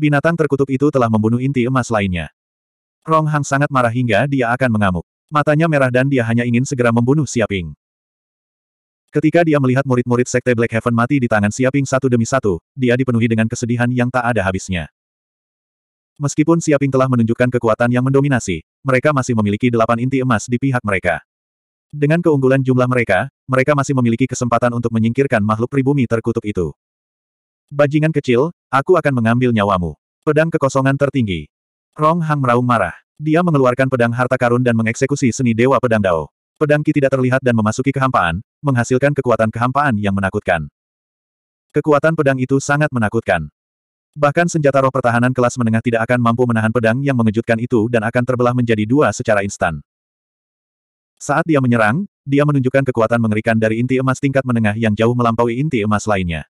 Binatang terkutuk itu telah membunuh inti emas lainnya. Rong Hang sangat marah hingga dia akan mengamuk. Matanya merah dan dia hanya ingin segera membunuh Siaping. Ketika dia melihat murid-murid Sekte Black Heaven mati di tangan Siaping satu demi satu, dia dipenuhi dengan kesedihan yang tak ada habisnya. Meskipun Siaping telah menunjukkan kekuatan yang mendominasi, mereka masih memiliki delapan inti emas di pihak mereka. Dengan keunggulan jumlah mereka, mereka masih memiliki kesempatan untuk menyingkirkan makhluk pribumi terkutuk itu. Bajingan kecil, aku akan mengambil nyawamu. Pedang kekosongan tertinggi. Rong Hang meraung marah. Dia mengeluarkan pedang harta karun dan mengeksekusi seni Dewa Pedang Dao. Pedang Ki tidak terlihat dan memasuki kehampaan, menghasilkan kekuatan kehampaan yang menakutkan. Kekuatan pedang itu sangat menakutkan. Bahkan senjata roh pertahanan kelas menengah tidak akan mampu menahan pedang yang mengejutkan itu dan akan terbelah menjadi dua secara instan. Saat dia menyerang, dia menunjukkan kekuatan mengerikan dari inti emas tingkat menengah yang jauh melampaui inti emas lainnya.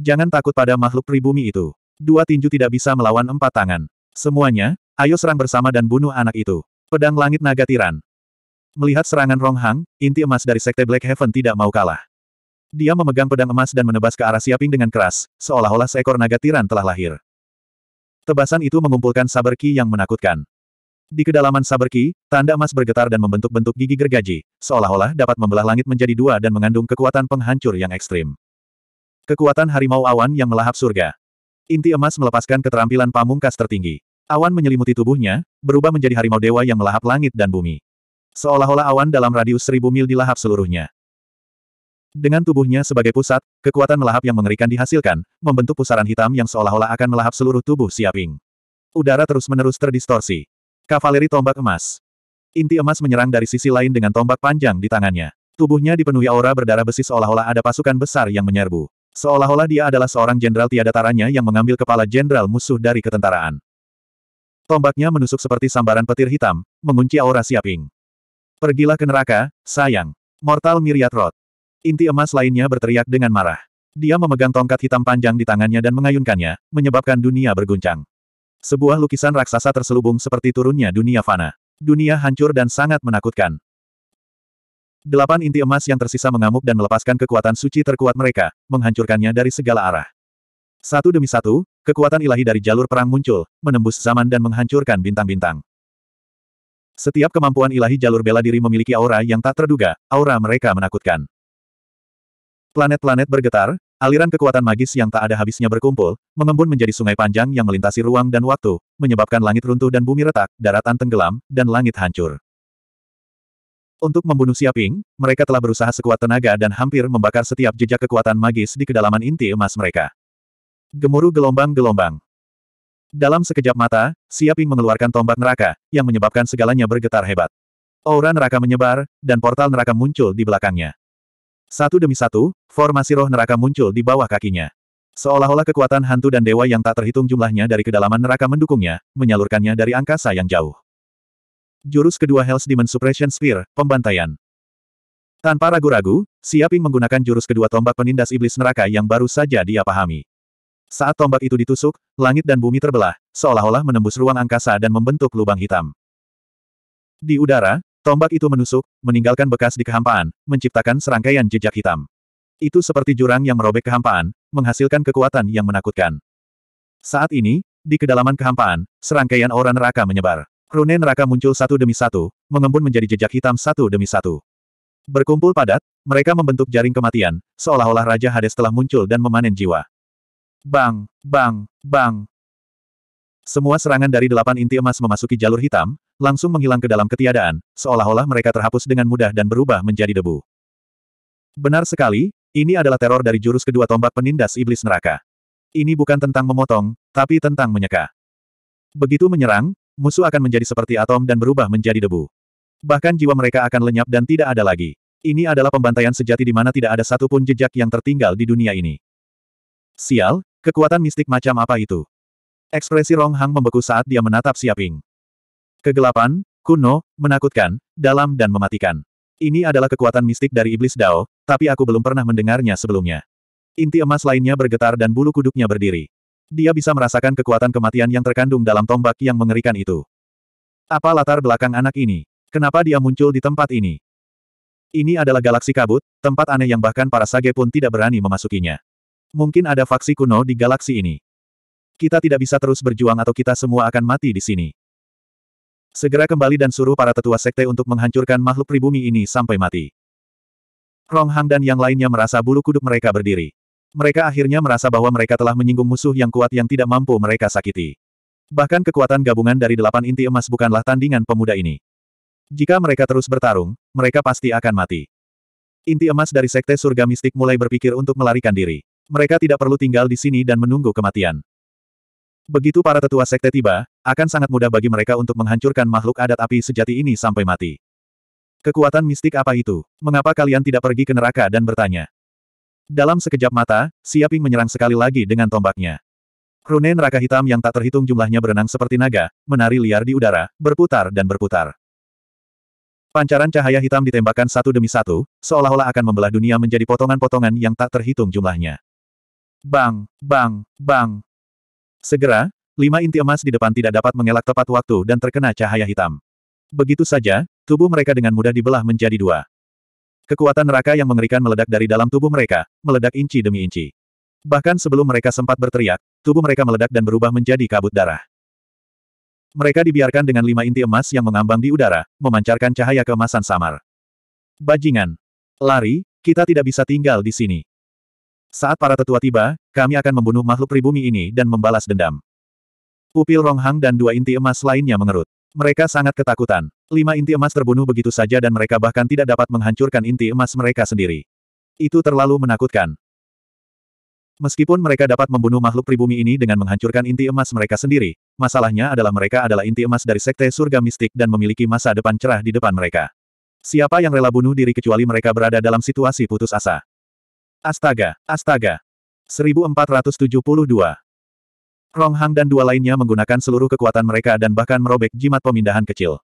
Jangan takut pada makhluk pribumi itu. Dua tinju tidak bisa melawan empat tangan. Semuanya, ayo serang bersama dan bunuh anak itu. Pedang Langit Naga Tiran. Melihat serangan Rong Hang, inti emas dari Sekte Black Heaven tidak mau kalah. Dia memegang pedang emas dan menebas ke arah Siaping dengan keras, seolah-olah seekor naga tiran telah lahir. Tebasan itu mengumpulkan saber ki yang menakutkan. Di kedalaman saber ki, tanda emas bergetar dan membentuk bentuk gigi gergaji, seolah-olah dapat membelah langit menjadi dua dan mengandung kekuatan penghancur yang ekstrim. Kekuatan harimau awan yang melahap surga. Inti emas melepaskan keterampilan pamungkas tertinggi. Awan menyelimuti tubuhnya, berubah menjadi harimau dewa yang melahap langit dan bumi. Seolah-olah awan dalam radius seribu mil dilahap seluruhnya. Dengan tubuhnya sebagai pusat, kekuatan melahap yang mengerikan dihasilkan, membentuk pusaran hitam yang seolah-olah akan melahap seluruh tubuh Siaping. Udara terus-menerus terdistorsi. Kavaleri tombak emas. Inti emas menyerang dari sisi lain dengan tombak panjang di tangannya. Tubuhnya dipenuhi aura berdarah besi seolah-olah ada pasukan besar yang menyerbu. Seolah-olah dia adalah seorang jenderal tiada taranya yang mengambil kepala jenderal musuh dari ketentaraan. Tombaknya menusuk seperti sambaran petir hitam, mengunci aura siaping. Pergilah ke neraka, sayang. Mortal myriad Rod. Inti emas lainnya berteriak dengan marah. Dia memegang tongkat hitam panjang di tangannya dan mengayunkannya, menyebabkan dunia berguncang. Sebuah lukisan raksasa terselubung seperti turunnya dunia fana. Dunia hancur dan sangat menakutkan. Delapan inti emas yang tersisa mengamuk dan melepaskan kekuatan suci terkuat mereka, menghancurkannya dari segala arah. Satu demi satu, kekuatan ilahi dari jalur perang muncul, menembus zaman dan menghancurkan bintang-bintang. Setiap kemampuan ilahi jalur bela diri memiliki aura yang tak terduga, aura mereka menakutkan. Planet-planet bergetar, aliran kekuatan magis yang tak ada habisnya berkumpul, mengembun menjadi sungai panjang yang melintasi ruang dan waktu, menyebabkan langit runtuh dan bumi retak, daratan tenggelam, dan langit hancur. Untuk membunuh Siaping, mereka telah berusaha sekuat tenaga dan hampir membakar setiap jejak kekuatan magis di kedalaman inti emas mereka. Gemuruh gelombang-gelombang. Dalam sekejap mata, Siaping mengeluarkan tombak neraka, yang menyebabkan segalanya bergetar hebat. Aura neraka menyebar, dan portal neraka muncul di belakangnya. Satu demi satu, formasi roh neraka muncul di bawah kakinya. Seolah-olah kekuatan hantu dan dewa yang tak terhitung jumlahnya dari kedalaman neraka mendukungnya, menyalurkannya dari angkasa yang jauh. Jurus kedua Hell's Demon Suppression Spear, pembantaian. Tanpa ragu-ragu, Siaping menggunakan jurus kedua tombak penindas iblis neraka yang baru saja dia pahami. Saat tombak itu ditusuk, langit dan bumi terbelah, seolah-olah menembus ruang angkasa dan membentuk lubang hitam. Di udara, tombak itu menusuk, meninggalkan bekas di kehampaan, menciptakan serangkaian jejak hitam. Itu seperti jurang yang merobek kehampaan, menghasilkan kekuatan yang menakutkan. Saat ini, di kedalaman kehampaan, serangkaian orang neraka menyebar. Rune neraka muncul satu demi satu, mengembun menjadi jejak hitam satu demi satu. Berkumpul padat, mereka membentuk jaring kematian, seolah-olah Raja Hades telah muncul dan memanen jiwa. Bang, bang, bang. Semua serangan dari delapan inti emas memasuki jalur hitam, langsung menghilang ke dalam ketiadaan, seolah-olah mereka terhapus dengan mudah dan berubah menjadi debu. Benar sekali, ini adalah teror dari jurus kedua tombak penindas iblis neraka. Ini bukan tentang memotong, tapi tentang menyeka. Begitu menyerang, musuh akan menjadi seperti atom dan berubah menjadi debu. Bahkan jiwa mereka akan lenyap dan tidak ada lagi. Ini adalah pembantaian sejati di mana tidak ada satupun jejak yang tertinggal di dunia ini. Sial, kekuatan mistik macam apa itu? Ekspresi Rong Hang membeku saat dia menatap Siaping. Kegelapan, kuno, menakutkan, dalam dan mematikan. Ini adalah kekuatan mistik dari Iblis Dao, tapi aku belum pernah mendengarnya sebelumnya. Inti emas lainnya bergetar dan bulu kuduknya berdiri. Dia bisa merasakan kekuatan kematian yang terkandung dalam tombak yang mengerikan itu. Apa latar belakang anak ini? Kenapa dia muncul di tempat ini? Ini adalah galaksi kabut, tempat aneh yang bahkan para sage pun tidak berani memasukinya. Mungkin ada faksi kuno di galaksi ini. Kita tidak bisa terus berjuang atau kita semua akan mati di sini. Segera kembali dan suruh para tetua sekte untuk menghancurkan makhluk pribumi ini sampai mati. Rong Hang dan yang lainnya merasa bulu kuduk mereka berdiri. Mereka akhirnya merasa bahwa mereka telah menyinggung musuh yang kuat yang tidak mampu mereka sakiti. Bahkan kekuatan gabungan dari delapan inti emas bukanlah tandingan pemuda ini. Jika mereka terus bertarung, mereka pasti akan mati. Inti emas dari Sekte Surga Mistik mulai berpikir untuk melarikan diri. Mereka tidak perlu tinggal di sini dan menunggu kematian. Begitu para tetua Sekte tiba, akan sangat mudah bagi mereka untuk menghancurkan makhluk adat api sejati ini sampai mati. Kekuatan mistik apa itu? Mengapa kalian tidak pergi ke neraka dan bertanya? Dalam sekejap mata, Siaping menyerang sekali lagi dengan tombaknya. Rune raka hitam yang tak terhitung jumlahnya berenang seperti naga, menari liar di udara, berputar dan berputar. Pancaran cahaya hitam ditembakkan satu demi satu, seolah-olah akan membelah dunia menjadi potongan-potongan yang tak terhitung jumlahnya. Bang, bang, bang. Segera, lima inti emas di depan tidak dapat mengelak tepat waktu dan terkena cahaya hitam. Begitu saja, tubuh mereka dengan mudah dibelah menjadi dua. Kekuatan neraka yang mengerikan meledak dari dalam tubuh mereka, meledak inci demi inci. Bahkan sebelum mereka sempat berteriak, tubuh mereka meledak dan berubah menjadi kabut darah. Mereka dibiarkan dengan lima inti emas yang mengambang di udara, memancarkan cahaya keemasan samar. Bajingan! Lari, kita tidak bisa tinggal di sini. Saat para tetua tiba, kami akan membunuh makhluk pribumi ini dan membalas dendam. Pupil Ronghang dan dua inti emas lainnya mengerut. Mereka sangat ketakutan. Lima inti emas terbunuh begitu saja dan mereka bahkan tidak dapat menghancurkan inti emas mereka sendiri. Itu terlalu menakutkan. Meskipun mereka dapat membunuh makhluk pribumi ini dengan menghancurkan inti emas mereka sendiri, masalahnya adalah mereka adalah inti emas dari sekte surga mistik dan memiliki masa depan cerah di depan mereka. Siapa yang rela bunuh diri kecuali mereka berada dalam situasi putus asa? Astaga, astaga. 1472. Ronghang dan dua lainnya menggunakan seluruh kekuatan mereka dan bahkan merobek jimat pemindahan kecil.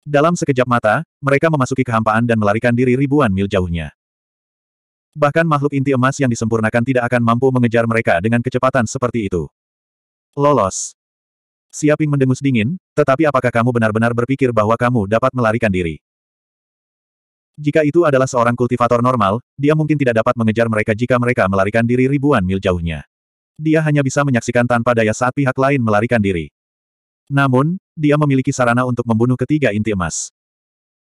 Dalam sekejap mata, mereka memasuki kehampaan dan melarikan diri ribuan mil jauhnya. Bahkan makhluk inti emas yang disempurnakan tidak akan mampu mengejar mereka dengan kecepatan seperti itu. Lolos. Siaping mendengus dingin, tetapi apakah kamu benar-benar berpikir bahwa kamu dapat melarikan diri? Jika itu adalah seorang kultivator normal, dia mungkin tidak dapat mengejar mereka jika mereka melarikan diri ribuan mil jauhnya. Dia hanya bisa menyaksikan tanpa daya saat pihak lain melarikan diri. Namun, dia memiliki sarana untuk membunuh ketiga inti emas.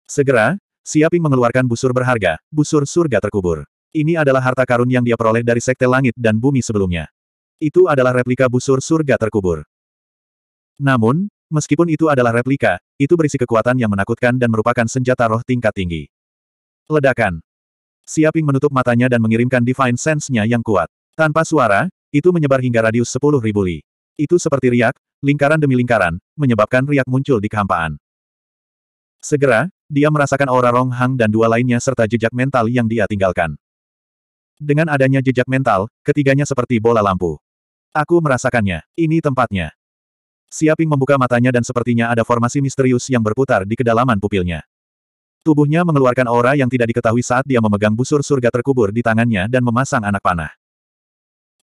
Segera, Siaping mengeluarkan busur berharga, busur surga terkubur. Ini adalah harta karun yang dia peroleh dari sekte langit dan bumi sebelumnya. Itu adalah replika busur surga terkubur. Namun, meskipun itu adalah replika, itu berisi kekuatan yang menakutkan dan merupakan senjata roh tingkat tinggi. Ledakan. Siaping menutup matanya dan mengirimkan Divine Sense-nya yang kuat. Tanpa suara, itu menyebar hingga radius 10.000 li. Itu seperti riak, lingkaran demi lingkaran, menyebabkan riak muncul di kehampaan. Segera, dia merasakan aura Rong Hang dan dua lainnya serta jejak mental yang dia tinggalkan. Dengan adanya jejak mental, ketiganya seperti bola lampu. Aku merasakannya, ini tempatnya. Siaping membuka matanya dan sepertinya ada formasi misterius yang berputar di kedalaman pupilnya. Tubuhnya mengeluarkan aura yang tidak diketahui saat dia memegang busur surga terkubur di tangannya dan memasang anak panah.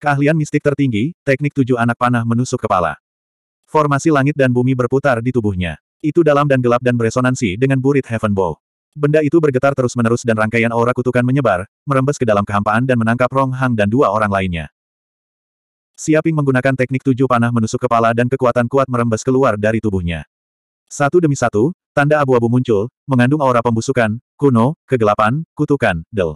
Keahlian mistik tertinggi, teknik tujuh anak panah menusuk kepala. Formasi langit dan bumi berputar di tubuhnya. Itu dalam dan gelap dan beresonansi dengan burit Heaven Bow. Benda itu bergetar terus-menerus dan rangkaian aura kutukan menyebar, merembes ke dalam kehampaan dan menangkap Rong Hang dan dua orang lainnya. Siaping menggunakan teknik tujuh panah menusuk kepala dan kekuatan kuat merembes keluar dari tubuhnya. Satu demi satu, tanda abu-abu muncul, mengandung aura pembusukan, kuno, kegelapan, kutukan, del.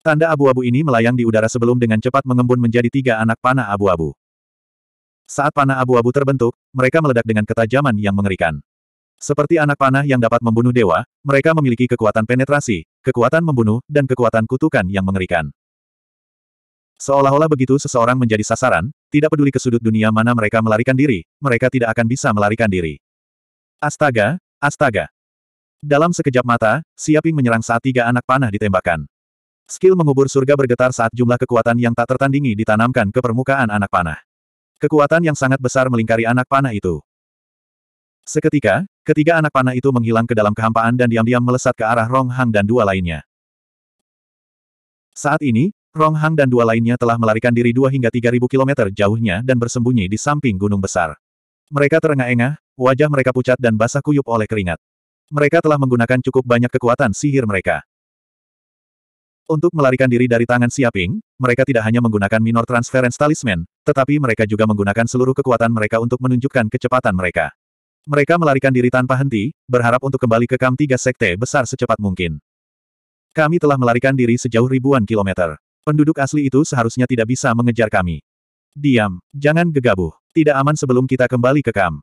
Tanda abu-abu ini melayang di udara sebelum dengan cepat mengembun menjadi tiga anak panah abu-abu. Saat panah abu-abu terbentuk, mereka meledak dengan ketajaman yang mengerikan. Seperti anak panah yang dapat membunuh dewa, mereka memiliki kekuatan penetrasi, kekuatan membunuh, dan kekuatan kutukan yang mengerikan. Seolah-olah begitu seseorang menjadi sasaran, tidak peduli ke sudut dunia mana mereka melarikan diri, mereka tidak akan bisa melarikan diri. Astaga, astaga. Dalam sekejap mata, Siaping menyerang saat tiga anak panah ditembakkan. Skill mengubur surga bergetar saat jumlah kekuatan yang tak tertandingi ditanamkan ke permukaan anak panah. Kekuatan yang sangat besar melingkari anak panah itu. Seketika, ketiga anak panah itu menghilang ke dalam kehampaan dan diam-diam melesat ke arah Rong Hang dan dua lainnya. Saat ini, Rong Hang dan dua lainnya telah melarikan diri 2 hingga 3.000 kilometer jauhnya dan bersembunyi di samping gunung besar. Mereka terengah-engah, wajah mereka pucat dan basah kuyup oleh keringat. Mereka telah menggunakan cukup banyak kekuatan sihir mereka. Untuk melarikan diri dari tangan Siaping, mereka tidak hanya menggunakan minor transference talisman, tetapi mereka juga menggunakan seluruh kekuatan mereka untuk menunjukkan kecepatan mereka. Mereka melarikan diri tanpa henti, berharap untuk kembali ke kam tiga sekte besar secepat mungkin. Kami telah melarikan diri sejauh ribuan kilometer. Penduduk asli itu seharusnya tidak bisa mengejar kami. Diam, jangan gegabah. Tidak aman sebelum kita kembali ke kam.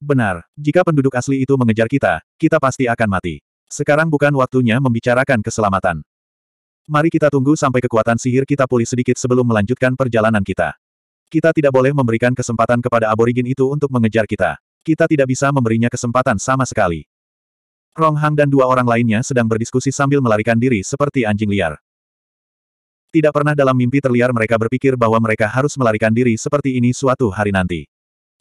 Benar, jika penduduk asli itu mengejar kita, kita pasti akan mati. Sekarang bukan waktunya membicarakan keselamatan. Mari kita tunggu sampai kekuatan sihir kita pulih sedikit sebelum melanjutkan perjalanan kita. Kita tidak boleh memberikan kesempatan kepada aborigin itu untuk mengejar kita. Kita tidak bisa memberinya kesempatan sama sekali. Rong Hang dan dua orang lainnya sedang berdiskusi sambil melarikan diri seperti anjing liar. Tidak pernah dalam mimpi terliar mereka berpikir bahwa mereka harus melarikan diri seperti ini suatu hari nanti.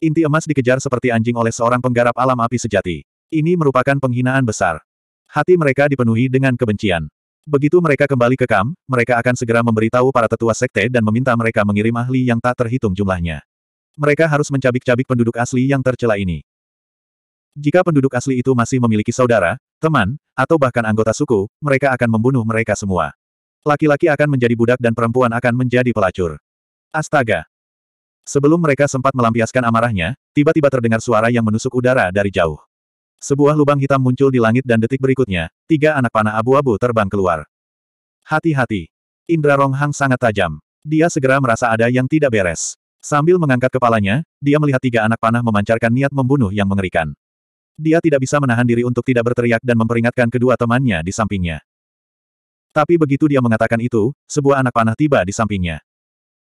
Inti emas dikejar seperti anjing oleh seorang penggarap alam api sejati. Ini merupakan penghinaan besar. Hati mereka dipenuhi dengan kebencian. Begitu mereka kembali ke kam, mereka akan segera memberitahu para tetua sekte dan meminta mereka mengirim ahli yang tak terhitung jumlahnya. Mereka harus mencabik-cabik penduduk asli yang tercela ini. Jika penduduk asli itu masih memiliki saudara, teman, atau bahkan anggota suku, mereka akan membunuh mereka semua. Laki-laki akan menjadi budak dan perempuan akan menjadi pelacur. Astaga! Sebelum mereka sempat melampiaskan amarahnya, tiba-tiba terdengar suara yang menusuk udara dari jauh. Sebuah lubang hitam muncul di langit dan detik berikutnya, tiga anak panah abu-abu terbang keluar. Hati-hati. Indra Ronghang sangat tajam. Dia segera merasa ada yang tidak beres. Sambil mengangkat kepalanya, dia melihat tiga anak panah memancarkan niat membunuh yang mengerikan. Dia tidak bisa menahan diri untuk tidak berteriak dan memperingatkan kedua temannya di sampingnya. Tapi begitu dia mengatakan itu, sebuah anak panah tiba di sampingnya.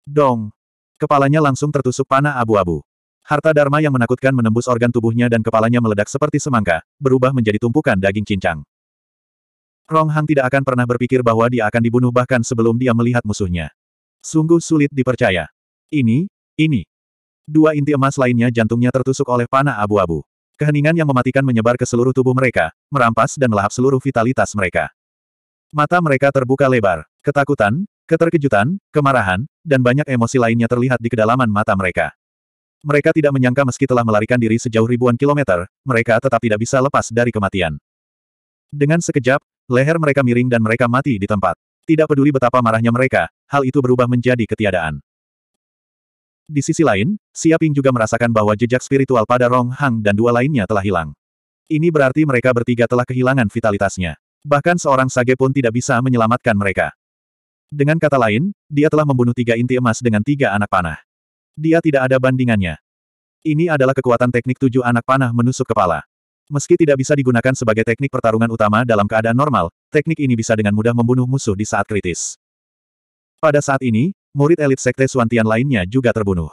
Dong! Kepalanya langsung tertusuk panah abu-abu. Harta Dharma yang menakutkan menembus organ tubuhnya dan kepalanya meledak seperti semangka, berubah menjadi tumpukan daging cincang. Rong Hang tidak akan pernah berpikir bahwa dia akan dibunuh bahkan sebelum dia melihat musuhnya. Sungguh sulit dipercaya. Ini, ini. Dua inti emas lainnya jantungnya tertusuk oleh panah abu-abu. Keheningan yang mematikan menyebar ke seluruh tubuh mereka, merampas dan melahap seluruh vitalitas mereka. Mata mereka terbuka lebar. Ketakutan, keterkejutan, kemarahan, dan banyak emosi lainnya terlihat di kedalaman mata mereka. Mereka tidak menyangka meski telah melarikan diri sejauh ribuan kilometer, mereka tetap tidak bisa lepas dari kematian. Dengan sekejap, leher mereka miring dan mereka mati di tempat. Tidak peduli betapa marahnya mereka, hal itu berubah menjadi ketiadaan. Di sisi lain, Siaping juga merasakan bahwa jejak spiritual pada Rong Hang dan dua lainnya telah hilang. Ini berarti mereka bertiga telah kehilangan vitalitasnya. Bahkan seorang sage pun tidak bisa menyelamatkan mereka. Dengan kata lain, dia telah membunuh tiga inti emas dengan tiga anak panah. Dia tidak ada bandingannya. Ini adalah kekuatan teknik tujuh anak panah menusuk kepala. Meski tidak bisa digunakan sebagai teknik pertarungan utama dalam keadaan normal, teknik ini bisa dengan mudah membunuh musuh di saat kritis. Pada saat ini, murid elit Sekte Suantian lainnya juga terbunuh.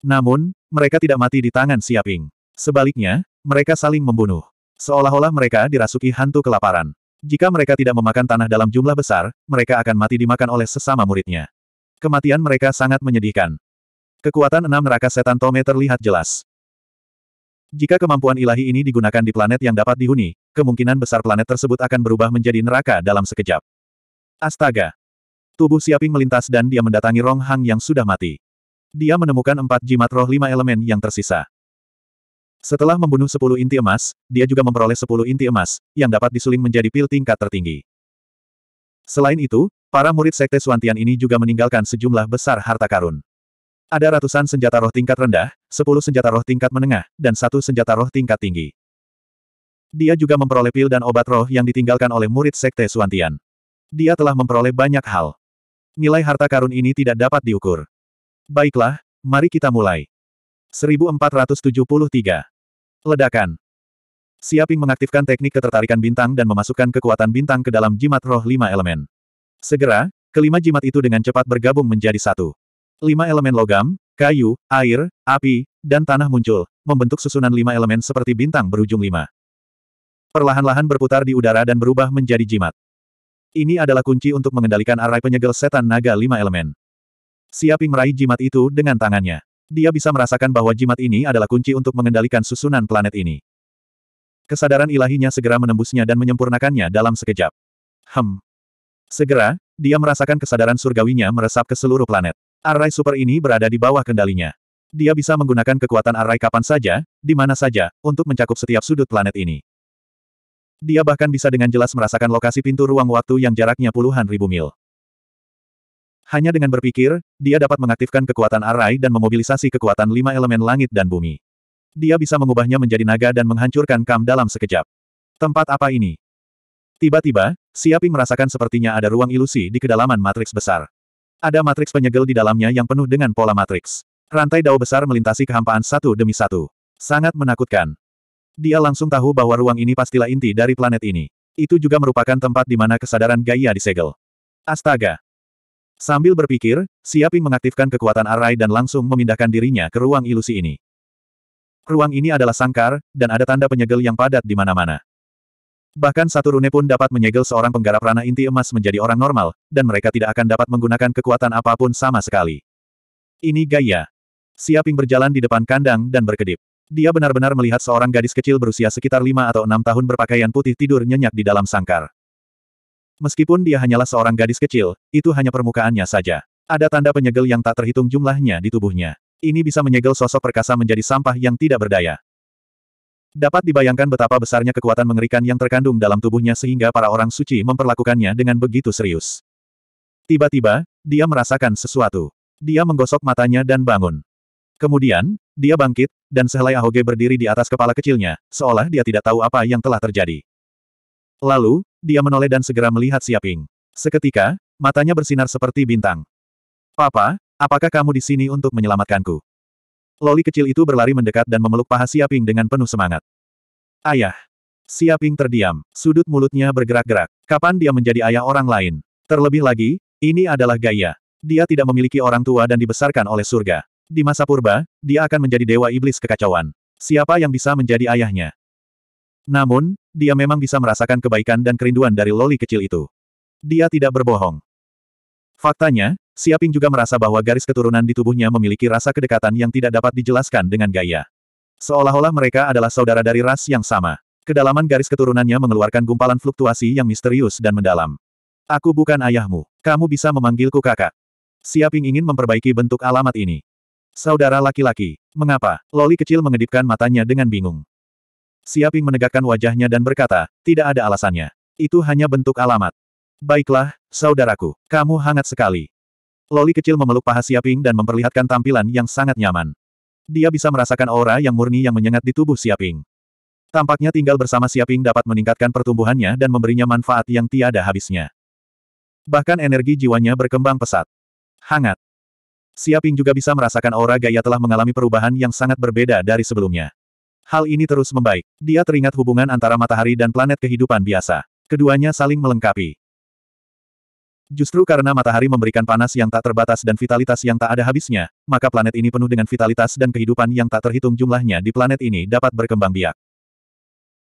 Namun, mereka tidak mati di tangan Siaping. Sebaliknya, mereka saling membunuh. Seolah-olah mereka dirasuki hantu kelaparan. Jika mereka tidak memakan tanah dalam jumlah besar, mereka akan mati dimakan oleh sesama muridnya. Kematian mereka sangat menyedihkan. Kekuatan enam neraka setan Tome terlihat jelas. Jika kemampuan ilahi ini digunakan di planet yang dapat dihuni, kemungkinan besar planet tersebut akan berubah menjadi neraka dalam sekejap. Astaga! Tubuh Siaping melintas dan dia mendatangi Rong Hang yang sudah mati. Dia menemukan empat jimat roh lima elemen yang tersisa. Setelah membunuh sepuluh inti emas, dia juga memperoleh sepuluh inti emas, yang dapat disuling menjadi pil tingkat tertinggi. Selain itu, para murid Sekte Suantian ini juga meninggalkan sejumlah besar harta karun. Ada ratusan senjata roh tingkat rendah, sepuluh senjata roh tingkat menengah, dan satu senjata roh tingkat tinggi. Dia juga memperoleh pil dan obat roh yang ditinggalkan oleh murid Sekte Suantian. Dia telah memperoleh banyak hal. Nilai harta karun ini tidak dapat diukur. Baiklah, mari kita mulai. 1473. Ledakan. Siaping mengaktifkan teknik ketertarikan bintang dan memasukkan kekuatan bintang ke dalam jimat roh lima elemen. Segera, kelima jimat itu dengan cepat bergabung menjadi satu. Lima elemen logam, kayu, air, api, dan tanah muncul, membentuk susunan lima elemen seperti bintang berujung lima. Perlahan-lahan berputar di udara dan berubah menjadi jimat. Ini adalah kunci untuk mengendalikan arai penyegel setan naga lima elemen. Siaping meraih jimat itu dengan tangannya. Dia bisa merasakan bahwa jimat ini adalah kunci untuk mengendalikan susunan planet ini. Kesadaran ilahinya segera menembusnya dan menyempurnakannya dalam sekejap. Hem. Segera, dia merasakan kesadaran surgawinya meresap ke seluruh planet. Array super ini berada di bawah kendalinya. Dia bisa menggunakan kekuatan array kapan saja, di mana saja, untuk mencakup setiap sudut planet ini. Dia bahkan bisa dengan jelas merasakan lokasi pintu ruang waktu yang jaraknya puluhan ribu mil. Hanya dengan berpikir, dia dapat mengaktifkan kekuatan array dan memobilisasi kekuatan lima elemen langit dan bumi. Dia bisa mengubahnya menjadi naga dan menghancurkan kam dalam sekejap. Tempat apa ini? Tiba-tiba, Siaping merasakan sepertinya ada ruang ilusi di kedalaman matriks besar. Ada matriks penyegel di dalamnya yang penuh dengan pola matriks. Rantai dao besar melintasi kehampaan satu demi satu. Sangat menakutkan. Dia langsung tahu bahwa ruang ini pastilah inti dari planet ini. Itu juga merupakan tempat di mana kesadaran Gaia disegel. Astaga! Sambil berpikir, Siaping mengaktifkan kekuatan arai dan langsung memindahkan dirinya ke ruang ilusi ini. Ruang ini adalah sangkar, dan ada tanda penyegel yang padat di mana-mana. Bahkan satu rune pun dapat menyegel seorang penggarap ranah inti emas menjadi orang normal, dan mereka tidak akan dapat menggunakan kekuatan apapun sama sekali. Ini gaya. Siaping berjalan di depan kandang dan berkedip. Dia benar-benar melihat seorang gadis kecil berusia sekitar lima atau enam tahun berpakaian putih tidur nyenyak di dalam sangkar. Meskipun dia hanyalah seorang gadis kecil, itu hanya permukaannya saja. Ada tanda penyegel yang tak terhitung jumlahnya di tubuhnya. Ini bisa menyegel sosok perkasa menjadi sampah yang tidak berdaya. Dapat dibayangkan betapa besarnya kekuatan mengerikan yang terkandung dalam tubuhnya sehingga para orang suci memperlakukannya dengan begitu serius. Tiba-tiba, dia merasakan sesuatu. Dia menggosok matanya dan bangun. Kemudian, dia bangkit, dan sehelai ahoge berdiri di atas kepala kecilnya, seolah dia tidak tahu apa yang telah terjadi. Lalu, dia menoleh dan segera melihat Siaping. Seketika, matanya bersinar seperti bintang. Papa, apakah kamu di sini untuk menyelamatkanku? Loli kecil itu berlari mendekat dan memeluk paha Siaping dengan penuh semangat. Ayah. Siaping terdiam, sudut mulutnya bergerak-gerak. Kapan dia menjadi ayah orang lain? Terlebih lagi, ini adalah gaya. Dia tidak memiliki orang tua dan dibesarkan oleh surga. Di masa purba, dia akan menjadi dewa iblis kekacauan. Siapa yang bisa menjadi ayahnya? Namun, dia memang bisa merasakan kebaikan dan kerinduan dari loli kecil itu. Dia tidak berbohong. Faktanya, Siaping juga merasa bahwa garis keturunan di tubuhnya memiliki rasa kedekatan yang tidak dapat dijelaskan dengan gaya. Seolah-olah mereka adalah saudara dari ras yang sama. Kedalaman garis keturunannya mengeluarkan gumpalan fluktuasi yang misterius dan mendalam. Aku bukan ayahmu. Kamu bisa memanggilku kakak. Siaping ingin memperbaiki bentuk alamat ini. Saudara laki-laki. Mengapa? Loli kecil mengedipkan matanya dengan bingung. Siaping menegakkan wajahnya dan berkata, tidak ada alasannya. Itu hanya bentuk alamat. Baiklah, saudaraku. Kamu hangat sekali. Loli kecil memeluk paha Siaping dan memperlihatkan tampilan yang sangat nyaman. Dia bisa merasakan aura yang murni yang menyengat di tubuh Siaping. Tampaknya tinggal bersama Siaping dapat meningkatkan pertumbuhannya dan memberinya manfaat yang tiada habisnya. Bahkan energi jiwanya berkembang pesat. Hangat. Siaping juga bisa merasakan aura gaya telah mengalami perubahan yang sangat berbeda dari sebelumnya. Hal ini terus membaik. Dia teringat hubungan antara matahari dan planet kehidupan biasa. Keduanya saling melengkapi. Justru karena matahari memberikan panas yang tak terbatas dan vitalitas yang tak ada habisnya, maka planet ini penuh dengan vitalitas dan kehidupan yang tak terhitung jumlahnya di planet ini dapat berkembang biak.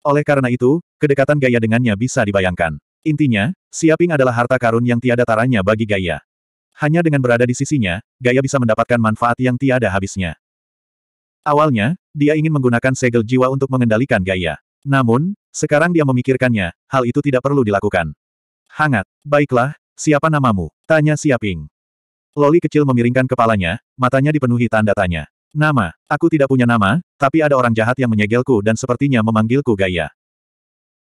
Oleh karena itu, kedekatan Gaia dengannya bisa dibayangkan. Intinya, Siaping adalah harta karun yang tiada taranya bagi Gaia. Hanya dengan berada di sisinya, Gaia bisa mendapatkan manfaat yang tiada habisnya. Awalnya, dia ingin menggunakan segel jiwa untuk mengendalikan Gaia. Namun, sekarang dia memikirkannya, hal itu tidak perlu dilakukan. Hangat, baiklah, Siapa namamu? Tanya Siaping. Loli kecil memiringkan kepalanya, matanya dipenuhi tanda tanya. Nama, aku tidak punya nama, tapi ada orang jahat yang menyegelku dan sepertinya memanggilku Gaya.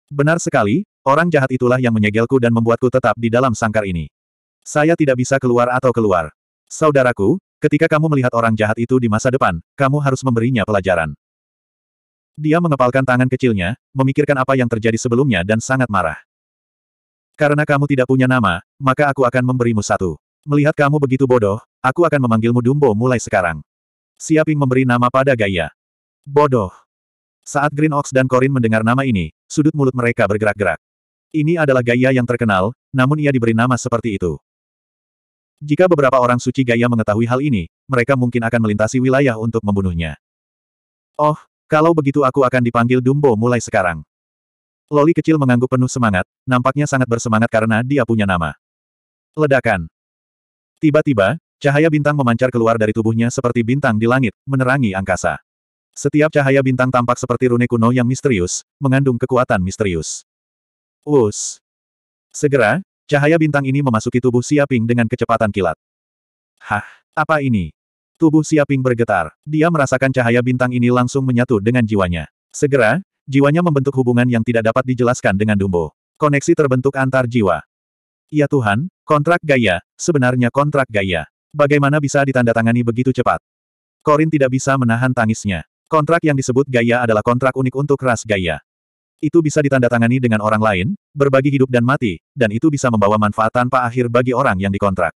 Benar sekali, orang jahat itulah yang menyegelku dan membuatku tetap di dalam sangkar ini. Saya tidak bisa keluar atau keluar. Saudaraku, ketika kamu melihat orang jahat itu di masa depan, kamu harus memberinya pelajaran. Dia mengepalkan tangan kecilnya, memikirkan apa yang terjadi sebelumnya dan sangat marah. Karena kamu tidak punya nama, maka aku akan memberimu satu. Melihat kamu begitu bodoh, aku akan memanggilmu Dumbo mulai sekarang. Siaping memberi nama pada Gaia. Bodoh. Saat Green Ox dan Corin mendengar nama ini, sudut mulut mereka bergerak-gerak. Ini adalah Gaia yang terkenal, namun ia diberi nama seperti itu. Jika beberapa orang suci Gaia mengetahui hal ini, mereka mungkin akan melintasi wilayah untuk membunuhnya. Oh, kalau begitu aku akan dipanggil Dumbo mulai sekarang. Loli kecil mengangguk penuh semangat, nampaknya sangat bersemangat karena dia punya nama. Ledakan. Tiba-tiba, cahaya bintang memancar keluar dari tubuhnya seperti bintang di langit, menerangi angkasa. Setiap cahaya bintang tampak seperti rune kuno yang misterius, mengandung kekuatan misterius. Us. Segera, cahaya bintang ini memasuki tubuh Siaping dengan kecepatan kilat. Hah, apa ini? Tubuh Siaping bergetar. Dia merasakan cahaya bintang ini langsung menyatu dengan jiwanya. Segera, jiwanya membentuk hubungan yang tidak dapat dijelaskan dengan Dumbo. Koneksi terbentuk antar jiwa. Ya Tuhan, kontrak gaya, sebenarnya kontrak gaya. Bagaimana bisa ditandatangani begitu cepat? Korin tidak bisa menahan tangisnya. Kontrak yang disebut gaya adalah kontrak unik untuk ras gaya. Itu bisa ditandatangani dengan orang lain, berbagi hidup dan mati, dan itu bisa membawa manfaat tanpa akhir bagi orang yang dikontrak.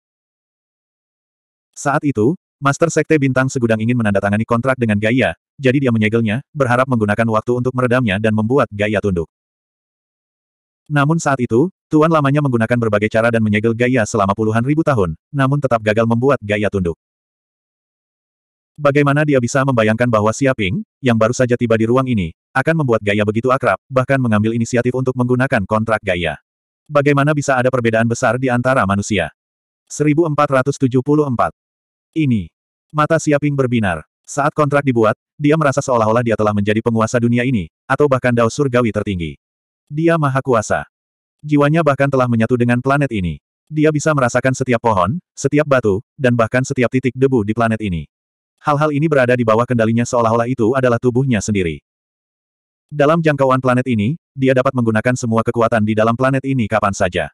Saat itu, Master Sekte Bintang Segudang ingin menandatangani kontrak dengan Gaia, jadi dia menyegelnya, berharap menggunakan waktu untuk meredamnya dan membuat Gaia tunduk. Namun saat itu, Tuan lamanya menggunakan berbagai cara dan menyegel Gaia selama puluhan ribu tahun, namun tetap gagal membuat Gaia tunduk. Bagaimana dia bisa membayangkan bahwa Siaping, yang baru saja tiba di ruang ini, akan membuat Gaia begitu akrab, bahkan mengambil inisiatif untuk menggunakan kontrak Gaia. Bagaimana bisa ada perbedaan besar di antara manusia? 1474 Ini, Mata Siaping berbinar. Saat kontrak dibuat, dia merasa seolah-olah dia telah menjadi penguasa dunia ini, atau bahkan dao surgawi tertinggi. Dia maha kuasa. Jiwanya bahkan telah menyatu dengan planet ini. Dia bisa merasakan setiap pohon, setiap batu, dan bahkan setiap titik debu di planet ini. Hal-hal ini berada di bawah kendalinya seolah-olah itu adalah tubuhnya sendiri. Dalam jangkauan planet ini, dia dapat menggunakan semua kekuatan di dalam planet ini kapan saja.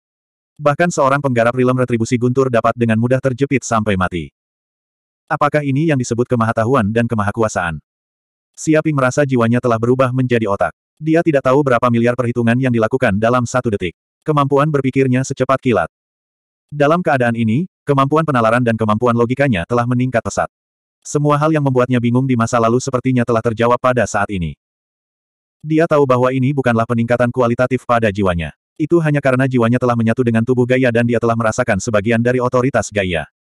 Bahkan seorang penggarap rilem retribusi guntur dapat dengan mudah terjepit sampai mati. Apakah ini yang disebut kemahatahuan dan kemahakuasaan? Siaping merasa jiwanya telah berubah menjadi otak. Dia tidak tahu berapa miliar perhitungan yang dilakukan dalam satu detik. Kemampuan berpikirnya secepat kilat. Dalam keadaan ini, kemampuan penalaran dan kemampuan logikanya telah meningkat pesat. Semua hal yang membuatnya bingung di masa lalu sepertinya telah terjawab pada saat ini. Dia tahu bahwa ini bukanlah peningkatan kualitatif pada jiwanya. Itu hanya karena jiwanya telah menyatu dengan tubuh gaya dan dia telah merasakan sebagian dari otoritas gaya.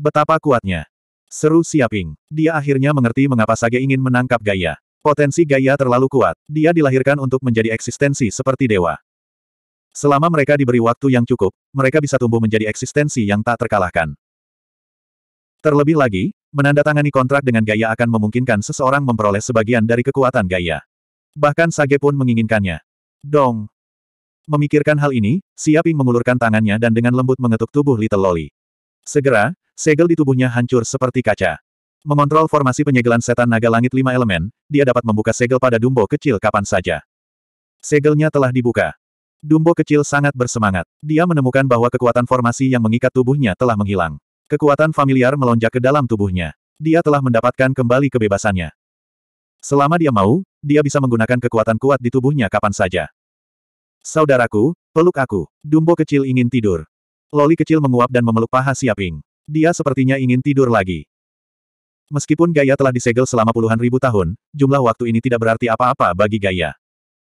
Betapa kuatnya. Seru Siaping. Dia akhirnya mengerti mengapa Sage ingin menangkap Gaia. Potensi Gaia terlalu kuat. Dia dilahirkan untuk menjadi eksistensi seperti dewa. Selama mereka diberi waktu yang cukup, mereka bisa tumbuh menjadi eksistensi yang tak terkalahkan. Terlebih lagi, menandatangani kontrak dengan Gaia akan memungkinkan seseorang memperoleh sebagian dari kekuatan Gaia. Bahkan Sage pun menginginkannya. Dong! Memikirkan hal ini, Siaping mengulurkan tangannya dan dengan lembut mengetuk tubuh Little Loli. Segera, Segel di tubuhnya hancur seperti kaca. Mengontrol formasi penyegelan setan naga langit lima elemen, dia dapat membuka segel pada Dumbo kecil kapan saja. Segelnya telah dibuka. Dumbo kecil sangat bersemangat. Dia menemukan bahwa kekuatan formasi yang mengikat tubuhnya telah menghilang. Kekuatan familiar melonjak ke dalam tubuhnya. Dia telah mendapatkan kembali kebebasannya. Selama dia mau, dia bisa menggunakan kekuatan kuat di tubuhnya kapan saja. Saudaraku, peluk aku. Dumbo kecil ingin tidur. Loli kecil menguap dan memeluk paha Siaping. Dia sepertinya ingin tidur lagi. Meskipun gaya telah disegel selama puluhan ribu tahun, jumlah waktu ini tidak berarti apa-apa bagi gaya.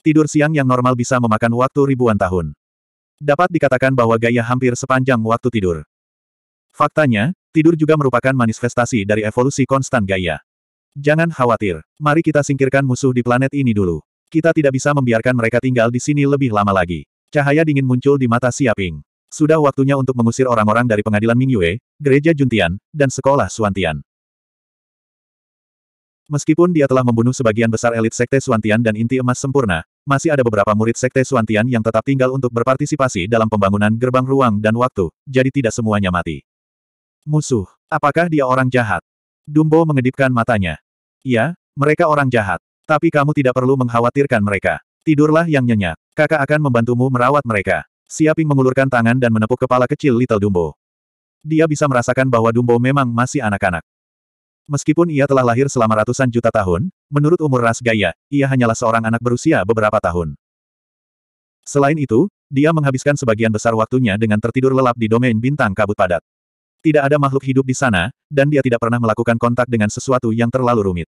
Tidur siang yang normal bisa memakan waktu ribuan tahun. Dapat dikatakan bahwa gaya hampir sepanjang waktu tidur. Faktanya, tidur juga merupakan manifestasi dari evolusi konstan gaya. Jangan khawatir, mari kita singkirkan musuh di planet ini dulu. Kita tidak bisa membiarkan mereka tinggal di sini lebih lama lagi. Cahaya dingin muncul di mata Siaping. Sudah waktunya untuk mengusir orang-orang dari pengadilan Mingyue, gereja Juntian, dan sekolah Suantian. Meskipun dia telah membunuh sebagian besar elit Sekte Suantian dan Inti Emas Sempurna, masih ada beberapa murid Sekte Suantian yang tetap tinggal untuk berpartisipasi dalam pembangunan gerbang ruang dan waktu, jadi tidak semuanya mati. Musuh, apakah dia orang jahat? Dumbo mengedipkan matanya. Ya, mereka orang jahat. Tapi kamu tidak perlu mengkhawatirkan mereka. Tidurlah yang nyenyak. Kakak akan membantumu merawat mereka. Siaping mengulurkan tangan dan menepuk kepala kecil Little Dumbo. Dia bisa merasakan bahwa Dumbo memang masih anak-anak. Meskipun ia telah lahir selama ratusan juta tahun, menurut umur ras gaya, ia hanyalah seorang anak berusia beberapa tahun. Selain itu, dia menghabiskan sebagian besar waktunya dengan tertidur lelap di domain bintang kabut padat. Tidak ada makhluk hidup di sana, dan dia tidak pernah melakukan kontak dengan sesuatu yang terlalu rumit.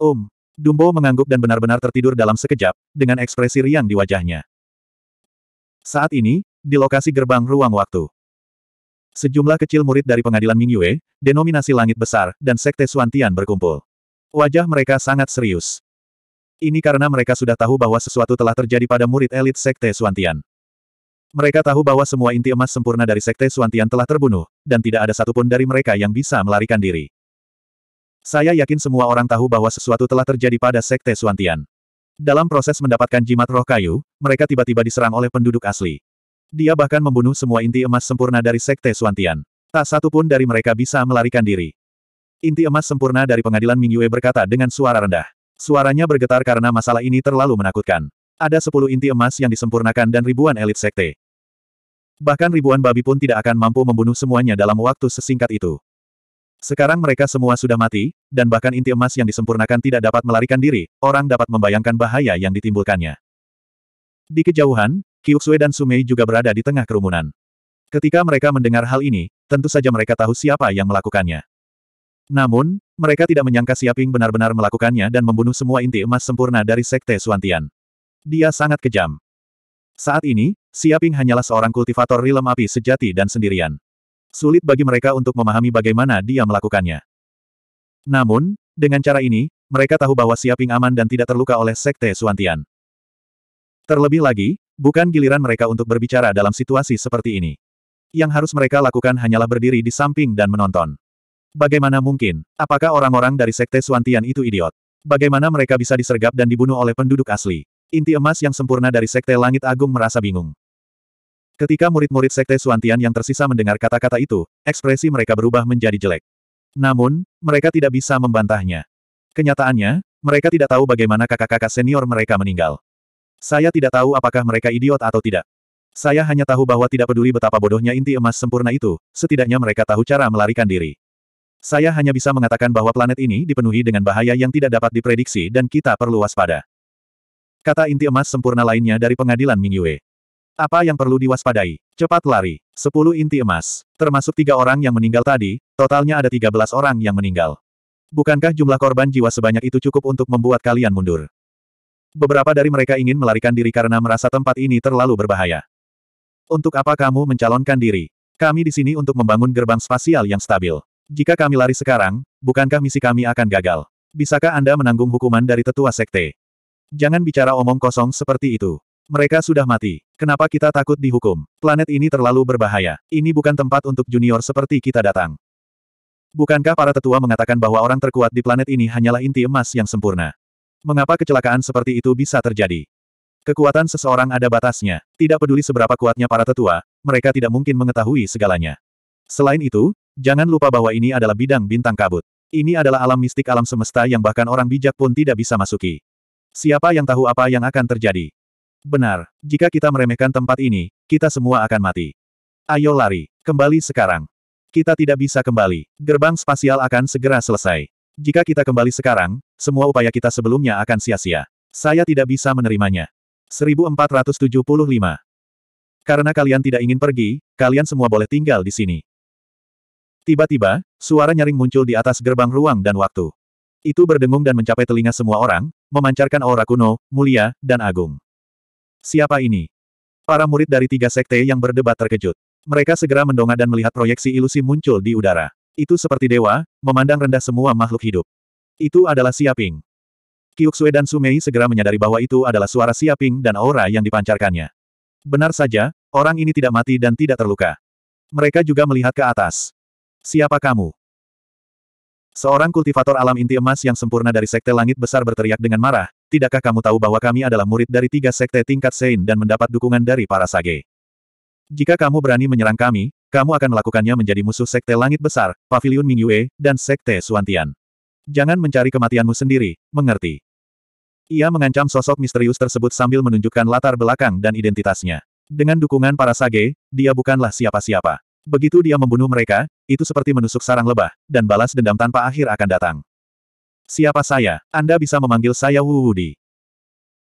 Om, um, Dumbo mengangguk dan benar-benar tertidur dalam sekejap, dengan ekspresi riang di wajahnya. Saat ini, di lokasi gerbang ruang waktu. Sejumlah kecil murid dari pengadilan Mingyue, denominasi langit besar, dan sekte Suantian berkumpul. Wajah mereka sangat serius. Ini karena mereka sudah tahu bahwa sesuatu telah terjadi pada murid elit sekte Suantian. Mereka tahu bahwa semua inti emas sempurna dari sekte Suantian telah terbunuh, dan tidak ada satupun dari mereka yang bisa melarikan diri. Saya yakin semua orang tahu bahwa sesuatu telah terjadi pada sekte Suantian. Dalam proses mendapatkan jimat roh kayu, mereka tiba-tiba diserang oleh penduduk asli. Dia bahkan membunuh semua inti emas sempurna dari Sekte Suantian. Tak satu pun dari mereka bisa melarikan diri. Inti emas sempurna dari pengadilan Mingyue berkata dengan suara rendah. Suaranya bergetar karena masalah ini terlalu menakutkan. Ada sepuluh inti emas yang disempurnakan dan ribuan elit sekte. Bahkan ribuan babi pun tidak akan mampu membunuh semuanya dalam waktu sesingkat itu. Sekarang mereka semua sudah mati, dan bahkan inti emas yang disempurnakan tidak dapat melarikan diri, orang dapat membayangkan bahaya yang ditimbulkannya. Di kejauhan, Kyuksue dan Sumei juga berada di tengah kerumunan. Ketika mereka mendengar hal ini, tentu saja mereka tahu siapa yang melakukannya. Namun, mereka tidak menyangka Siaping benar-benar melakukannya dan membunuh semua inti emas sempurna dari Sekte Suantian. Dia sangat kejam. Saat ini, Siaping hanyalah seorang kultivator rilem api sejati dan sendirian sulit bagi mereka untuk memahami bagaimana dia melakukannya. Namun, dengan cara ini, mereka tahu bahwa Siaping aman dan tidak terluka oleh Sekte Suantian. Terlebih lagi, bukan giliran mereka untuk berbicara dalam situasi seperti ini. Yang harus mereka lakukan hanyalah berdiri di samping dan menonton. Bagaimana mungkin? Apakah orang-orang dari Sekte Suantian itu idiot? Bagaimana mereka bisa disergap dan dibunuh oleh penduduk asli? Inti emas yang sempurna dari Sekte Langit Agung merasa bingung. Ketika murid-murid Sekte Suantian yang tersisa mendengar kata-kata itu, ekspresi mereka berubah menjadi jelek. Namun, mereka tidak bisa membantahnya. Kenyataannya, mereka tidak tahu bagaimana kakak-kakak senior mereka meninggal. Saya tidak tahu apakah mereka idiot atau tidak. Saya hanya tahu bahwa tidak peduli betapa bodohnya inti emas sempurna itu, setidaknya mereka tahu cara melarikan diri. Saya hanya bisa mengatakan bahwa planet ini dipenuhi dengan bahaya yang tidak dapat diprediksi dan kita perlu waspada. Kata inti emas sempurna lainnya dari pengadilan Mingyue. Apa yang perlu diwaspadai? Cepat lari. 10 inti emas. Termasuk tiga orang yang meninggal tadi, totalnya ada 13 orang yang meninggal. Bukankah jumlah korban jiwa sebanyak itu cukup untuk membuat kalian mundur? Beberapa dari mereka ingin melarikan diri karena merasa tempat ini terlalu berbahaya. Untuk apa kamu mencalonkan diri? Kami di sini untuk membangun gerbang spasial yang stabil. Jika kami lari sekarang, bukankah misi kami akan gagal? Bisakah Anda menanggung hukuman dari tetua sekte? Jangan bicara omong kosong seperti itu. Mereka sudah mati. Kenapa kita takut dihukum? Planet ini terlalu berbahaya. Ini bukan tempat untuk junior seperti kita datang. Bukankah para tetua mengatakan bahwa orang terkuat di planet ini hanyalah inti emas yang sempurna? Mengapa kecelakaan seperti itu bisa terjadi? Kekuatan seseorang ada batasnya. Tidak peduli seberapa kuatnya para tetua, mereka tidak mungkin mengetahui segalanya. Selain itu, jangan lupa bahwa ini adalah bidang bintang kabut. Ini adalah alam mistik alam semesta yang bahkan orang bijak pun tidak bisa masuki. Siapa yang tahu apa yang akan terjadi? Benar, jika kita meremehkan tempat ini, kita semua akan mati. Ayo lari, kembali sekarang. Kita tidak bisa kembali. Gerbang spasial akan segera selesai. Jika kita kembali sekarang, semua upaya kita sebelumnya akan sia-sia. Saya tidak bisa menerimanya. 1475. Karena kalian tidak ingin pergi, kalian semua boleh tinggal di sini. Tiba-tiba, suara nyaring muncul di atas gerbang ruang dan waktu. Itu berdengung dan mencapai telinga semua orang, memancarkan aura kuno, mulia, dan agung. Siapa ini? Para murid dari tiga sekte yang berdebat terkejut. Mereka segera mendongak dan melihat proyeksi ilusi muncul di udara. Itu seperti dewa, memandang rendah semua makhluk hidup. Itu adalah Siaping. Kyuksue dan Sumei segera menyadari bahwa itu adalah suara Siaping dan aura yang dipancarkannya. Benar saja, orang ini tidak mati dan tidak terluka. Mereka juga melihat ke atas. Siapa kamu? Seorang kultivator alam inti emas yang sempurna dari Sekte Langit Besar berteriak dengan marah, Tidakkah kamu tahu bahwa kami adalah murid dari tiga sekte tingkat Sein dan mendapat dukungan dari para Sage? Jika kamu berani menyerang kami, kamu akan melakukannya menjadi musuh Sekte Langit Besar, Paviliun Mingyue, dan Sekte Suantian. Jangan mencari kematianmu sendiri, mengerti? Ia mengancam sosok misterius tersebut sambil menunjukkan latar belakang dan identitasnya. Dengan dukungan para Sage, dia bukanlah siapa-siapa. Begitu dia membunuh mereka, itu seperti menusuk sarang lebah, dan balas dendam tanpa akhir akan datang. Siapa saya? Anda bisa memanggil saya Wu Wudi.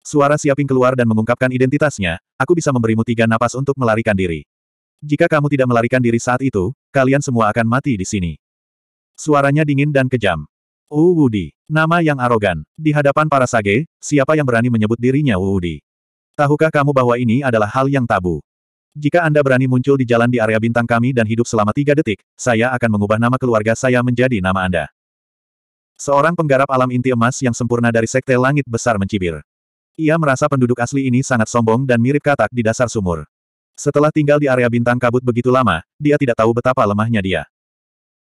Suara Siaping keluar dan mengungkapkan identitasnya, aku bisa memberimu tiga napas untuk melarikan diri. Jika kamu tidak melarikan diri saat itu, kalian semua akan mati di sini. Suaranya dingin dan kejam. Wu Wudi, nama yang arogan. Di hadapan para sage, siapa yang berani menyebut dirinya Wu Wudi? Tahukah kamu bahwa ini adalah hal yang tabu? Jika Anda berani muncul di jalan di area bintang kami dan hidup selama tiga detik, saya akan mengubah nama keluarga saya menjadi nama Anda. Seorang penggarap alam inti emas yang sempurna dari Sekte Langit Besar mencibir. Ia merasa penduduk asli ini sangat sombong dan mirip katak di dasar sumur. Setelah tinggal di area bintang kabut begitu lama, dia tidak tahu betapa lemahnya dia.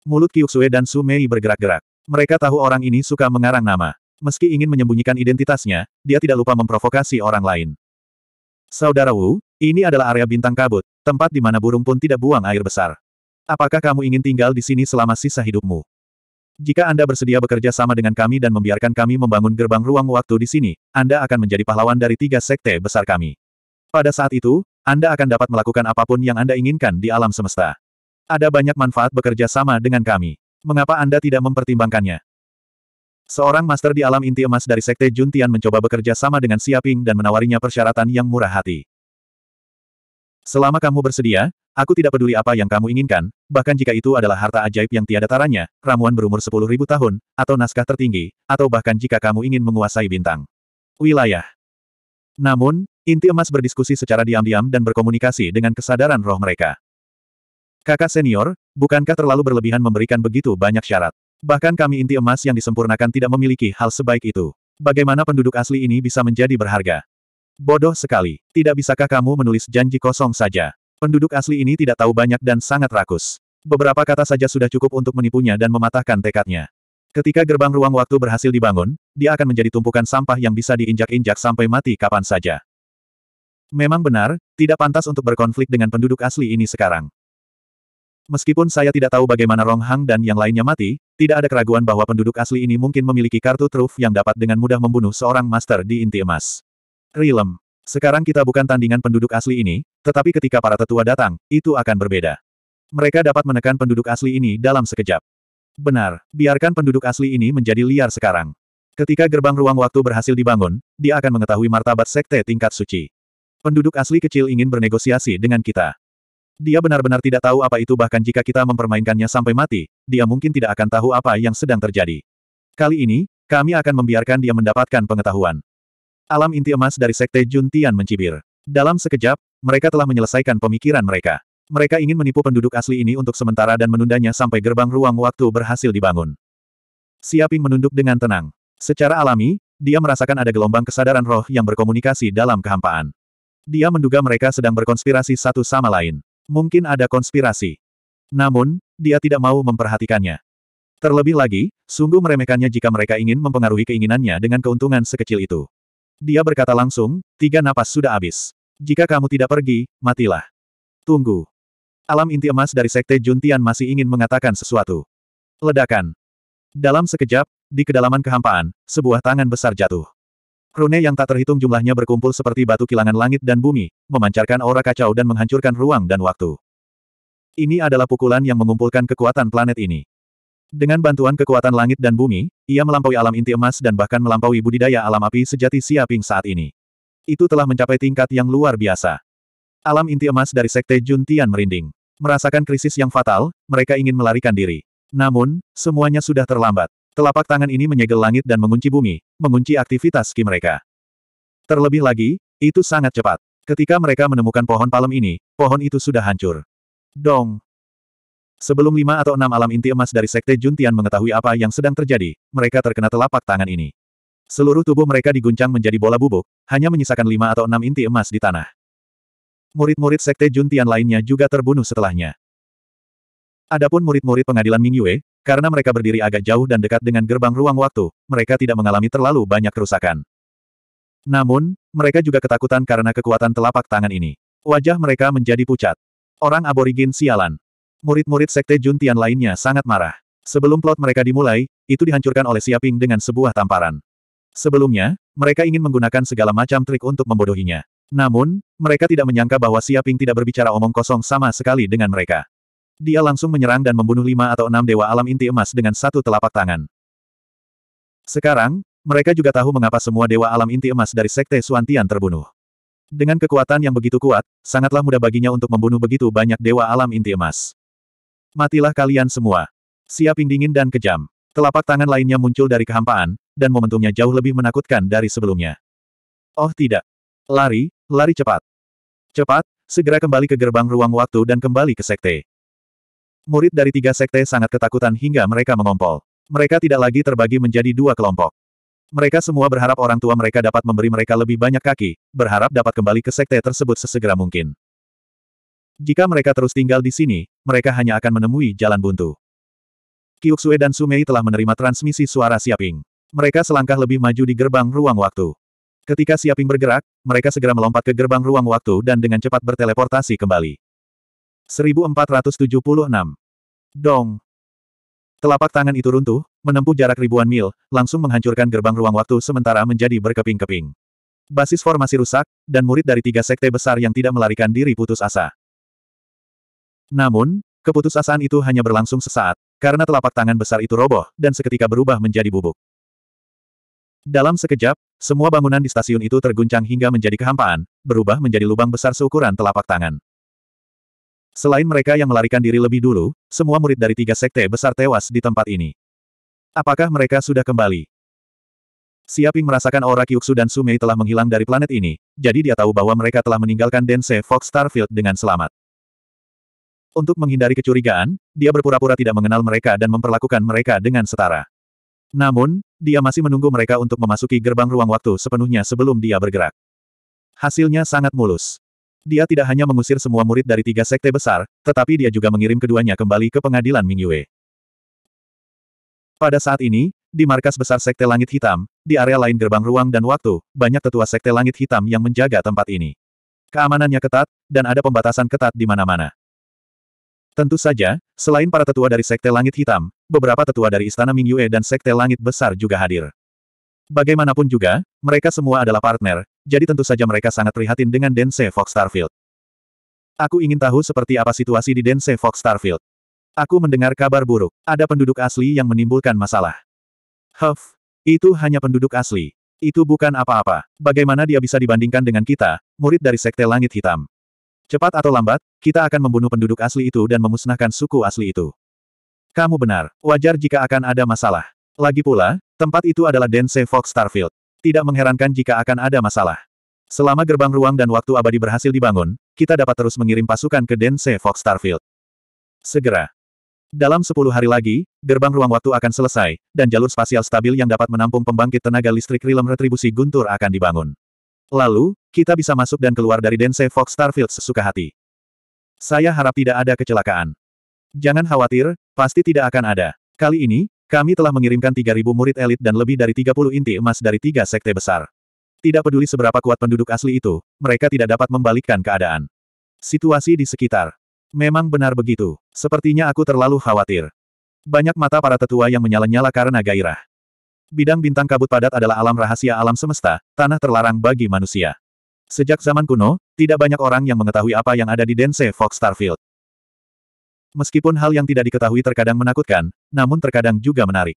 Mulut Kyuksue dan Sumei bergerak-gerak. Mereka tahu orang ini suka mengarang nama. Meski ingin menyembunyikan identitasnya, dia tidak lupa memprovokasi orang lain. Saudara Wu, ini adalah area bintang kabut, tempat di mana burung pun tidak buang air besar. Apakah kamu ingin tinggal di sini selama sisa hidupmu? Jika Anda bersedia bekerja sama dengan kami dan membiarkan kami membangun gerbang ruang waktu di sini, Anda akan menjadi pahlawan dari tiga sekte besar kami. Pada saat itu, Anda akan dapat melakukan apapun yang Anda inginkan di alam semesta. Ada banyak manfaat bekerja sama dengan kami. Mengapa Anda tidak mempertimbangkannya? Seorang master di alam inti emas dari Sekte Juntian mencoba bekerja sama dengan Siaping dan menawarinya persyaratan yang murah hati. Selama kamu bersedia, aku tidak peduli apa yang kamu inginkan, bahkan jika itu adalah harta ajaib yang tiada taranya, ramuan berumur sepuluh ribu tahun, atau naskah tertinggi, atau bahkan jika kamu ingin menguasai bintang. Wilayah. Namun, inti emas berdiskusi secara diam-diam dan berkomunikasi dengan kesadaran roh mereka. Kakak senior, bukankah terlalu berlebihan memberikan begitu banyak syarat? Bahkan kami inti emas yang disempurnakan tidak memiliki hal sebaik itu. Bagaimana penduduk asli ini bisa menjadi berharga? Bodoh sekali. Tidak bisakah kamu menulis janji kosong saja? Penduduk asli ini tidak tahu banyak dan sangat rakus. Beberapa kata saja sudah cukup untuk menipunya dan mematahkan tekadnya. Ketika gerbang ruang waktu berhasil dibangun, dia akan menjadi tumpukan sampah yang bisa diinjak-injak sampai mati kapan saja. Memang benar, tidak pantas untuk berkonflik dengan penduduk asli ini sekarang. Meskipun saya tidak tahu bagaimana Rong Hang dan yang lainnya mati, tidak ada keraguan bahwa penduduk asli ini mungkin memiliki kartu truf yang dapat dengan mudah membunuh seorang master di inti emas. Rilem. Sekarang kita bukan tandingan penduduk asli ini, tetapi ketika para tetua datang, itu akan berbeda. Mereka dapat menekan penduduk asli ini dalam sekejap. Benar, biarkan penduduk asli ini menjadi liar sekarang. Ketika gerbang ruang waktu berhasil dibangun, dia akan mengetahui martabat sekte tingkat suci. Penduduk asli kecil ingin bernegosiasi dengan kita. Dia benar-benar tidak tahu apa itu bahkan jika kita mempermainkannya sampai mati, dia mungkin tidak akan tahu apa yang sedang terjadi. Kali ini, kami akan membiarkan dia mendapatkan pengetahuan. Alam inti emas dari Sekte Jun Tian mencibir. Dalam sekejap, mereka telah menyelesaikan pemikiran mereka. Mereka ingin menipu penduduk asli ini untuk sementara dan menundanya sampai gerbang ruang waktu berhasil dibangun. Siaping menunduk dengan tenang. Secara alami, dia merasakan ada gelombang kesadaran roh yang berkomunikasi dalam kehampaan. Dia menduga mereka sedang berkonspirasi satu sama lain. Mungkin ada konspirasi. Namun, dia tidak mau memperhatikannya. Terlebih lagi, sungguh meremehkannya jika mereka ingin mempengaruhi keinginannya dengan keuntungan sekecil itu. Dia berkata langsung, tiga napas sudah habis. Jika kamu tidak pergi, matilah. Tunggu. Alam inti emas dari Sekte Juntian masih ingin mengatakan sesuatu. Ledakan. Dalam sekejap, di kedalaman kehampaan, sebuah tangan besar jatuh. Rune yang tak terhitung jumlahnya berkumpul seperti batu kilangan langit dan bumi, memancarkan aura kacau dan menghancurkan ruang dan waktu. Ini adalah pukulan yang mengumpulkan kekuatan planet ini. Dengan bantuan kekuatan langit dan bumi, ia melampaui alam inti emas dan bahkan melampaui budidaya alam api sejati Siaping saat ini. Itu telah mencapai tingkat yang luar biasa. Alam inti emas dari Sekte Jun Tian merinding. Merasakan krisis yang fatal, mereka ingin melarikan diri. Namun, semuanya sudah terlambat. Telapak tangan ini menyegel langit dan mengunci bumi, mengunci aktivitas ki mereka. Terlebih lagi, itu sangat cepat. Ketika mereka menemukan pohon palem ini, pohon itu sudah hancur. Dong! Sebelum lima atau enam alam inti emas dari Sekte Juntian mengetahui apa yang sedang terjadi, mereka terkena telapak tangan ini. Seluruh tubuh mereka diguncang menjadi bola bubuk, hanya menyisakan lima atau enam inti emas di tanah. Murid-murid Sekte Juntian lainnya juga terbunuh setelahnya. Adapun murid-murid pengadilan Ming Yue, karena mereka berdiri agak jauh dan dekat dengan gerbang ruang waktu, mereka tidak mengalami terlalu banyak kerusakan. Namun, mereka juga ketakutan karena kekuatan telapak tangan ini. Wajah mereka menjadi pucat. Orang aborigin sialan. Murid-murid sekte Juntian lainnya sangat marah. Sebelum plot mereka dimulai, itu dihancurkan oleh Siaping dengan sebuah tamparan. Sebelumnya, mereka ingin menggunakan segala macam trik untuk membodohinya. Namun, mereka tidak menyangka bahwa Siaping tidak berbicara omong kosong sama sekali dengan mereka. Dia langsung menyerang dan membunuh lima atau enam dewa alam inti emas dengan satu telapak tangan. Sekarang, mereka juga tahu mengapa semua dewa alam inti emas dari sekte Suantian terbunuh. Dengan kekuatan yang begitu kuat, sangatlah mudah baginya untuk membunuh begitu banyak dewa alam inti emas. Matilah kalian semua. Siap dingin dan kejam. Telapak tangan lainnya muncul dari kehampaan, dan momentumnya jauh lebih menakutkan dari sebelumnya. Oh tidak. Lari, lari cepat. Cepat, segera kembali ke gerbang ruang waktu dan kembali ke sekte. Murid dari tiga sekte sangat ketakutan hingga mereka mengompol. Mereka tidak lagi terbagi menjadi dua kelompok. Mereka semua berharap orang tua mereka dapat memberi mereka lebih banyak kaki, berharap dapat kembali ke sekte tersebut sesegera mungkin. Jika mereka terus tinggal di sini, mereka hanya akan menemui jalan buntu. Kyuksue dan Sumei telah menerima transmisi suara Siaping. Mereka selangkah lebih maju di gerbang ruang waktu. Ketika Siaping bergerak, mereka segera melompat ke gerbang ruang waktu dan dengan cepat berteleportasi kembali. 1476. Dong. Telapak tangan itu runtuh, menempuh jarak ribuan mil, langsung menghancurkan gerbang ruang waktu sementara menjadi berkeping-keping. Basis formasi rusak, dan murid dari tiga sekte besar yang tidak melarikan diri putus asa. Namun, keputusasaan itu hanya berlangsung sesaat, karena telapak tangan besar itu roboh, dan seketika berubah menjadi bubuk. Dalam sekejap, semua bangunan di stasiun itu terguncang hingga menjadi kehampaan, berubah menjadi lubang besar seukuran telapak tangan. Selain mereka yang melarikan diri lebih dulu, semua murid dari tiga sekte besar tewas di tempat ini. Apakah mereka sudah kembali? Siaping merasakan aura Kyuksu dan Sumei telah menghilang dari planet ini, jadi dia tahu bahwa mereka telah meninggalkan Dense Fox Starfield dengan selamat. Untuk menghindari kecurigaan, dia berpura-pura tidak mengenal mereka dan memperlakukan mereka dengan setara. Namun, dia masih menunggu mereka untuk memasuki gerbang ruang waktu sepenuhnya sebelum dia bergerak. Hasilnya sangat mulus. Dia tidak hanya mengusir semua murid dari tiga sekte besar, tetapi dia juga mengirim keduanya kembali ke pengadilan Mingyue. Pada saat ini, di markas besar sekte langit hitam, di area lain gerbang ruang dan waktu, banyak tetua sekte langit hitam yang menjaga tempat ini. Keamanannya ketat, dan ada pembatasan ketat di mana-mana. Tentu saja, selain para tetua dari Sekte Langit Hitam, beberapa tetua dari Istana Ming Yue dan Sekte Langit Besar juga hadir. Bagaimanapun juga, mereka semua adalah partner, jadi tentu saja mereka sangat prihatin dengan Dense Fox Starfield. Aku ingin tahu seperti apa situasi di Dense Fox Starfield. Aku mendengar kabar buruk, ada penduduk asli yang menimbulkan masalah. Huff, itu hanya penduduk asli. Itu bukan apa-apa. Bagaimana dia bisa dibandingkan dengan kita, murid dari Sekte Langit Hitam? Cepat atau lambat, kita akan membunuh penduduk asli itu dan memusnahkan suku asli itu. Kamu benar, wajar jika akan ada masalah. Lagi pula, tempat itu adalah Dense Fox Starfield. Tidak mengherankan jika akan ada masalah. Selama gerbang ruang dan waktu abadi berhasil dibangun, kita dapat terus mengirim pasukan ke Dense Fox Starfield. Segera. Dalam 10 hari lagi, gerbang ruang waktu akan selesai, dan jalur spasial stabil yang dapat menampung pembangkit tenaga listrik rilem Retribusi Guntur akan dibangun. Lalu, kita bisa masuk dan keluar dari Dense Fox Starfield sesuka hati. Saya harap tidak ada kecelakaan. Jangan khawatir, pasti tidak akan ada. Kali ini, kami telah mengirimkan 3.000 murid elit dan lebih dari 30 inti emas dari tiga sekte besar. Tidak peduli seberapa kuat penduduk asli itu, mereka tidak dapat membalikkan keadaan. Situasi di sekitar. Memang benar begitu. Sepertinya aku terlalu khawatir. Banyak mata para tetua yang menyala-nyala karena gairah. Bidang bintang kabut padat adalah alam rahasia alam semesta, tanah terlarang bagi manusia. Sejak zaman kuno, tidak banyak orang yang mengetahui apa yang ada di Dense Fox Starfield. Meskipun hal yang tidak diketahui terkadang menakutkan, namun terkadang juga menarik.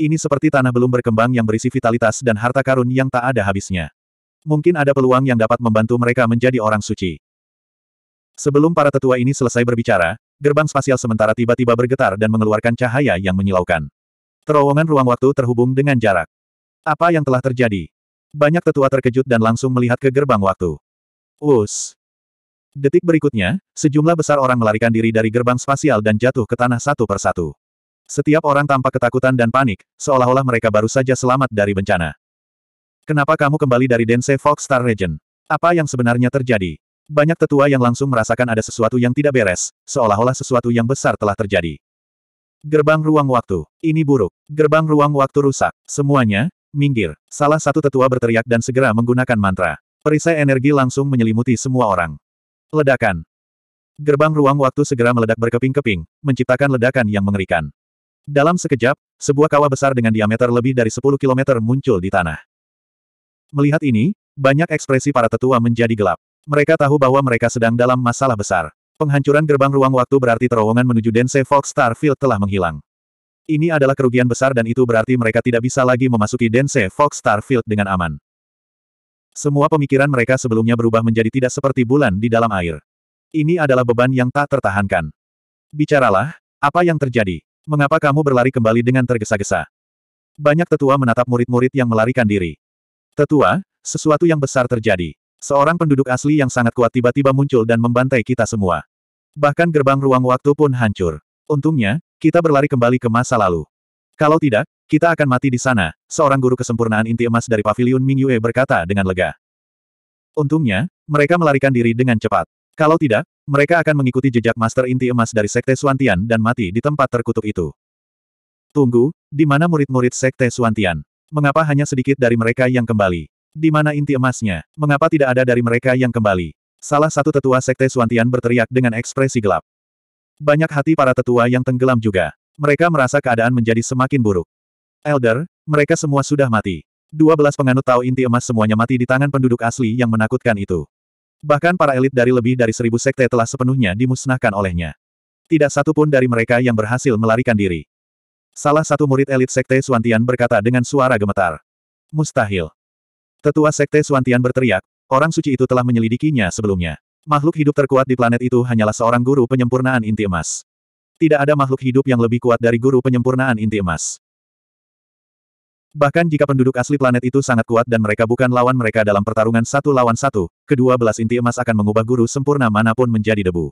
Ini seperti tanah belum berkembang yang berisi vitalitas dan harta karun yang tak ada habisnya. Mungkin ada peluang yang dapat membantu mereka menjadi orang suci. Sebelum para tetua ini selesai berbicara, gerbang spasial sementara tiba-tiba bergetar dan mengeluarkan cahaya yang menyilaukan. Terowongan ruang waktu terhubung dengan jarak. Apa yang telah terjadi? Banyak tetua terkejut dan langsung melihat ke gerbang waktu. Us. Detik berikutnya, sejumlah besar orang melarikan diri dari gerbang spasial dan jatuh ke tanah satu persatu. Setiap orang tampak ketakutan dan panik, seolah-olah mereka baru saja selamat dari bencana. Kenapa kamu kembali dari Dense Fox Star Region? Apa yang sebenarnya terjadi? Banyak tetua yang langsung merasakan ada sesuatu yang tidak beres, seolah-olah sesuatu yang besar telah terjadi. Gerbang ruang waktu. Ini buruk. Gerbang ruang waktu rusak. Semuanya, minggir. Salah satu tetua berteriak dan segera menggunakan mantra. Perisai energi langsung menyelimuti semua orang. Ledakan. Gerbang ruang waktu segera meledak berkeping-keping, menciptakan ledakan yang mengerikan. Dalam sekejap, sebuah kawah besar dengan diameter lebih dari 10 km muncul di tanah. Melihat ini, banyak ekspresi para tetua menjadi gelap. Mereka tahu bahwa mereka sedang dalam masalah besar. Penghancuran gerbang ruang waktu berarti terowongan menuju Dense Fox Starfield telah menghilang. Ini adalah kerugian besar dan itu berarti mereka tidak bisa lagi memasuki Dense Fox Starfield dengan aman. Semua pemikiran mereka sebelumnya berubah menjadi tidak seperti bulan di dalam air. Ini adalah beban yang tak tertahankan. Bicaralah, apa yang terjadi? Mengapa kamu berlari kembali dengan tergesa-gesa? Banyak tetua menatap murid-murid yang melarikan diri. Tetua, sesuatu yang besar terjadi. Seorang penduduk asli yang sangat kuat tiba-tiba muncul dan membantai kita semua. Bahkan gerbang ruang waktu pun hancur. Untungnya, kita berlari kembali ke masa lalu. Kalau tidak, kita akan mati di sana, seorang guru kesempurnaan inti emas dari pavilion Yue berkata dengan lega. Untungnya, mereka melarikan diri dengan cepat. Kalau tidak, mereka akan mengikuti jejak master inti emas dari Sekte Suantian dan mati di tempat terkutuk itu. Tunggu, di mana murid-murid Sekte Suantian? Mengapa hanya sedikit dari mereka yang kembali? Di mana inti emasnya? Mengapa tidak ada dari mereka yang kembali? Salah satu tetua sekte Suantian berteriak dengan ekspresi gelap. Banyak hati para tetua yang tenggelam juga. Mereka merasa keadaan menjadi semakin buruk. Elder, mereka semua sudah mati. Dua belas penganut tahu inti emas semuanya mati di tangan penduduk asli yang menakutkan itu. Bahkan para elit dari lebih dari seribu sekte telah sepenuhnya dimusnahkan olehnya. Tidak satu pun dari mereka yang berhasil melarikan diri. Salah satu murid elit sekte Suantian berkata dengan suara gemetar. Mustahil. Tetua Sekte Suantian berteriak, orang suci itu telah menyelidikinya sebelumnya. Makhluk hidup terkuat di planet itu hanyalah seorang guru penyempurnaan inti emas. Tidak ada makhluk hidup yang lebih kuat dari guru penyempurnaan inti emas. Bahkan jika penduduk asli planet itu sangat kuat dan mereka bukan lawan mereka dalam pertarungan satu lawan satu, kedua belas inti emas akan mengubah guru sempurna manapun menjadi debu.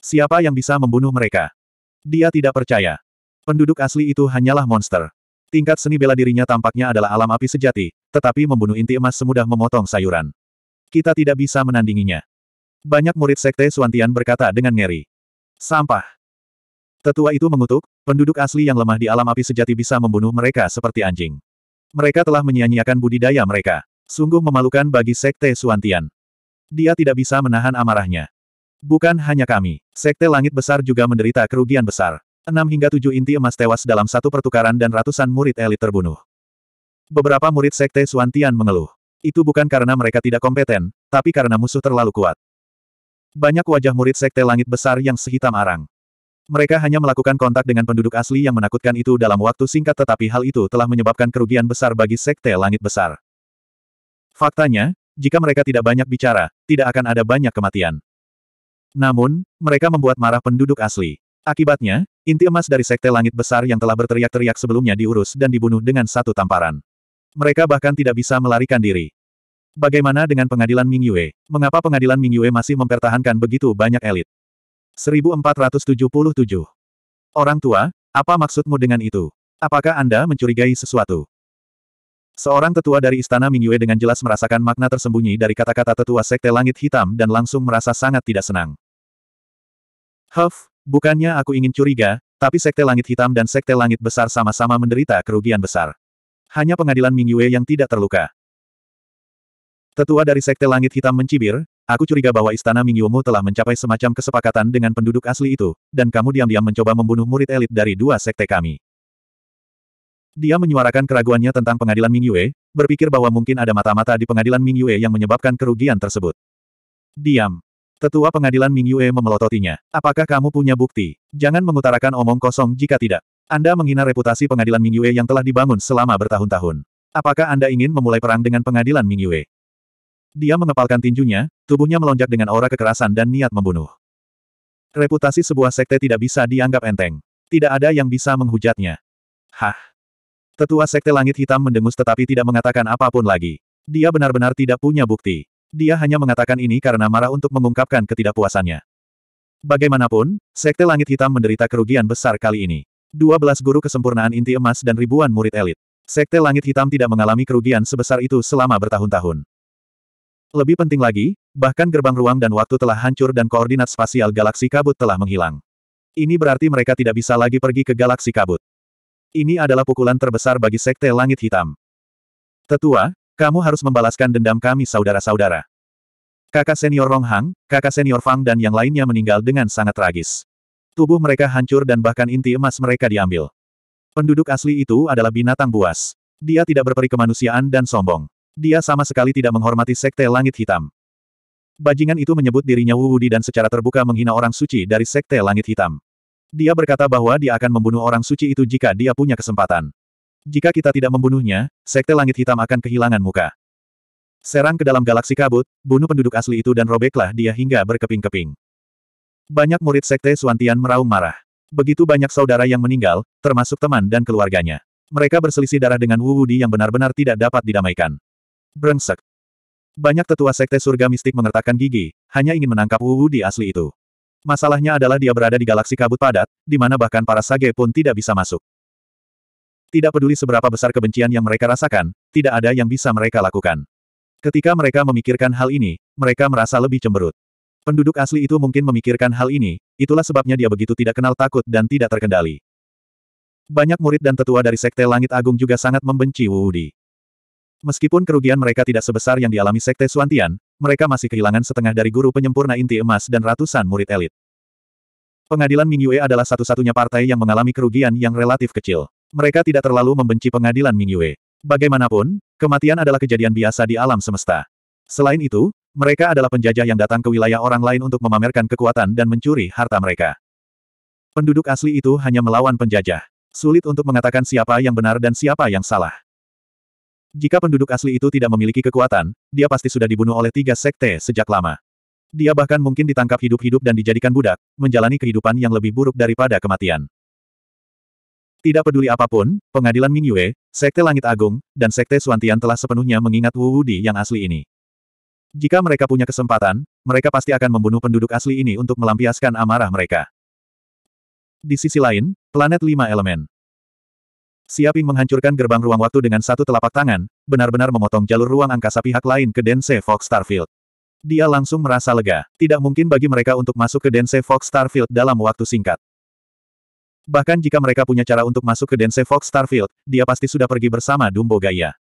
Siapa yang bisa membunuh mereka? Dia tidak percaya. Penduduk asli itu hanyalah monster. Tingkat seni bela dirinya tampaknya adalah alam api sejati, tetapi membunuh inti emas semudah memotong sayuran. Kita tidak bisa menandinginya. Banyak murid sekte Suantian berkata dengan ngeri. Sampah. Tetua itu mengutuk, penduduk asli yang lemah di alam api sejati bisa membunuh mereka seperti anjing. Mereka telah menyia-nyiakan budidaya mereka. Sungguh memalukan bagi sekte Suantian. Dia tidak bisa menahan amarahnya. Bukan hanya kami, sekte langit besar juga menderita kerugian besar. Enam hingga tujuh inti emas tewas dalam satu pertukaran dan ratusan murid elit terbunuh. Beberapa murid sekte Suantian mengeluh. Itu bukan karena mereka tidak kompeten, tapi karena musuh terlalu kuat. Banyak wajah murid sekte langit besar yang sehitam arang. Mereka hanya melakukan kontak dengan penduduk asli yang menakutkan itu dalam waktu singkat tetapi hal itu telah menyebabkan kerugian besar bagi sekte langit besar. Faktanya, jika mereka tidak banyak bicara, tidak akan ada banyak kematian. Namun, mereka membuat marah penduduk asli. Akibatnya, Inti emas dari Sekte Langit Besar yang telah berteriak-teriak sebelumnya diurus dan dibunuh dengan satu tamparan. Mereka bahkan tidak bisa melarikan diri. Bagaimana dengan pengadilan Ming Yue? Mengapa pengadilan Ming Yue masih mempertahankan begitu banyak elit? 1477. Orang tua, apa maksudmu dengan itu? Apakah Anda mencurigai sesuatu? Seorang tetua dari istana Ming Yue dengan jelas merasakan makna tersembunyi dari kata-kata tetua Sekte Langit Hitam dan langsung merasa sangat tidak senang. Huff, Bukannya aku ingin curiga, tapi Sekte Langit Hitam dan Sekte Langit Besar sama-sama menderita kerugian besar. Hanya pengadilan Mingyue yang tidak terluka. Tetua dari Sekte Langit Hitam mencibir, aku curiga bahwa istana Mingyuemu telah mencapai semacam kesepakatan dengan penduduk asli itu, dan kamu diam-diam mencoba membunuh murid elit dari dua sekte kami. Dia menyuarakan keraguannya tentang pengadilan Mingyue, berpikir bahwa mungkin ada mata-mata di pengadilan Mingyue yang menyebabkan kerugian tersebut. Diam. Tetua pengadilan Ming Yue memelototinya. Apakah kamu punya bukti? Jangan mengutarakan omong kosong jika tidak. Anda menghina reputasi pengadilan Ming Yue yang telah dibangun selama bertahun-tahun. Apakah Anda ingin memulai perang dengan pengadilan Ming Yue? Dia mengepalkan tinjunya, tubuhnya melonjak dengan aura kekerasan dan niat membunuh. Reputasi sebuah sekte tidak bisa dianggap enteng. Tidak ada yang bisa menghujatnya. Hah? Tetua Sekte Langit Hitam mendengus tetapi tidak mengatakan apapun lagi. Dia benar-benar tidak punya bukti. Dia hanya mengatakan ini karena marah untuk mengungkapkan ketidakpuasannya. Bagaimanapun, Sekte Langit Hitam menderita kerugian besar kali ini. 12 guru kesempurnaan inti emas dan ribuan murid elit. Sekte Langit Hitam tidak mengalami kerugian sebesar itu selama bertahun-tahun. Lebih penting lagi, bahkan gerbang ruang dan waktu telah hancur dan koordinat spasial galaksi kabut telah menghilang. Ini berarti mereka tidak bisa lagi pergi ke galaksi kabut. Ini adalah pukulan terbesar bagi Sekte Langit Hitam. Tetua, kamu harus membalaskan dendam kami saudara-saudara. Kakak senior Ronghang, kakak senior Fang dan yang lainnya meninggal dengan sangat tragis. Tubuh mereka hancur dan bahkan inti emas mereka diambil. Penduduk asli itu adalah binatang buas. Dia tidak berperi kemanusiaan dan sombong. Dia sama sekali tidak menghormati Sekte Langit Hitam. Bajingan itu menyebut dirinya Wu Wudi dan secara terbuka menghina orang suci dari Sekte Langit Hitam. Dia berkata bahwa dia akan membunuh orang suci itu jika dia punya kesempatan. Jika kita tidak membunuhnya, Sekte Langit Hitam akan kehilangan muka. Serang ke dalam galaksi kabut, bunuh penduduk asli itu dan robeklah dia hingga berkeping-keping. Banyak murid Sekte Suantian meraung marah. Begitu banyak saudara yang meninggal, termasuk teman dan keluarganya. Mereka berselisih darah dengan Wu Wudi yang benar-benar tidak dapat didamaikan. Brengsek. Banyak tetua sekte surga mistik mengertakkan gigi, hanya ingin menangkap Wu Wudi asli itu. Masalahnya adalah dia berada di galaksi kabut padat, di mana bahkan para sage pun tidak bisa masuk. Tidak peduli seberapa besar kebencian yang mereka rasakan, tidak ada yang bisa mereka lakukan. Ketika mereka memikirkan hal ini, mereka merasa lebih cemberut. Penduduk asli itu mungkin memikirkan hal ini, itulah sebabnya dia begitu tidak kenal takut dan tidak terkendali. Banyak murid dan tetua dari Sekte Langit Agung juga sangat membenci Wu Wudi. Meskipun kerugian mereka tidak sebesar yang dialami Sekte Suantian, mereka masih kehilangan setengah dari guru penyempurna inti emas dan ratusan murid elit. Pengadilan Mingyue adalah satu-satunya partai yang mengalami kerugian yang relatif kecil. Mereka tidak terlalu membenci pengadilan Ming Yue. Bagaimanapun, kematian adalah kejadian biasa di alam semesta. Selain itu, mereka adalah penjajah yang datang ke wilayah orang lain untuk memamerkan kekuatan dan mencuri harta mereka. Penduduk asli itu hanya melawan penjajah. Sulit untuk mengatakan siapa yang benar dan siapa yang salah. Jika penduduk asli itu tidak memiliki kekuatan, dia pasti sudah dibunuh oleh tiga sekte sejak lama. Dia bahkan mungkin ditangkap hidup-hidup dan dijadikan budak, menjalani kehidupan yang lebih buruk daripada kematian. Tidak peduli apapun, pengadilan Mingyue, Sekte Langit Agung, dan Sekte Suantian telah sepenuhnya mengingat Wu Wudi yang asli ini. Jika mereka punya kesempatan, mereka pasti akan membunuh penduduk asli ini untuk melampiaskan amarah mereka. Di sisi lain, planet lima elemen. Siaping menghancurkan gerbang ruang waktu dengan satu telapak tangan, benar-benar memotong jalur ruang angkasa pihak lain ke Dense Fox Starfield. Dia langsung merasa lega. Tidak mungkin bagi mereka untuk masuk ke Dense Fox Starfield dalam waktu singkat. Bahkan jika mereka punya cara untuk masuk ke Dense Fox Starfield, dia pasti sudah pergi bersama Dumbo Gaia.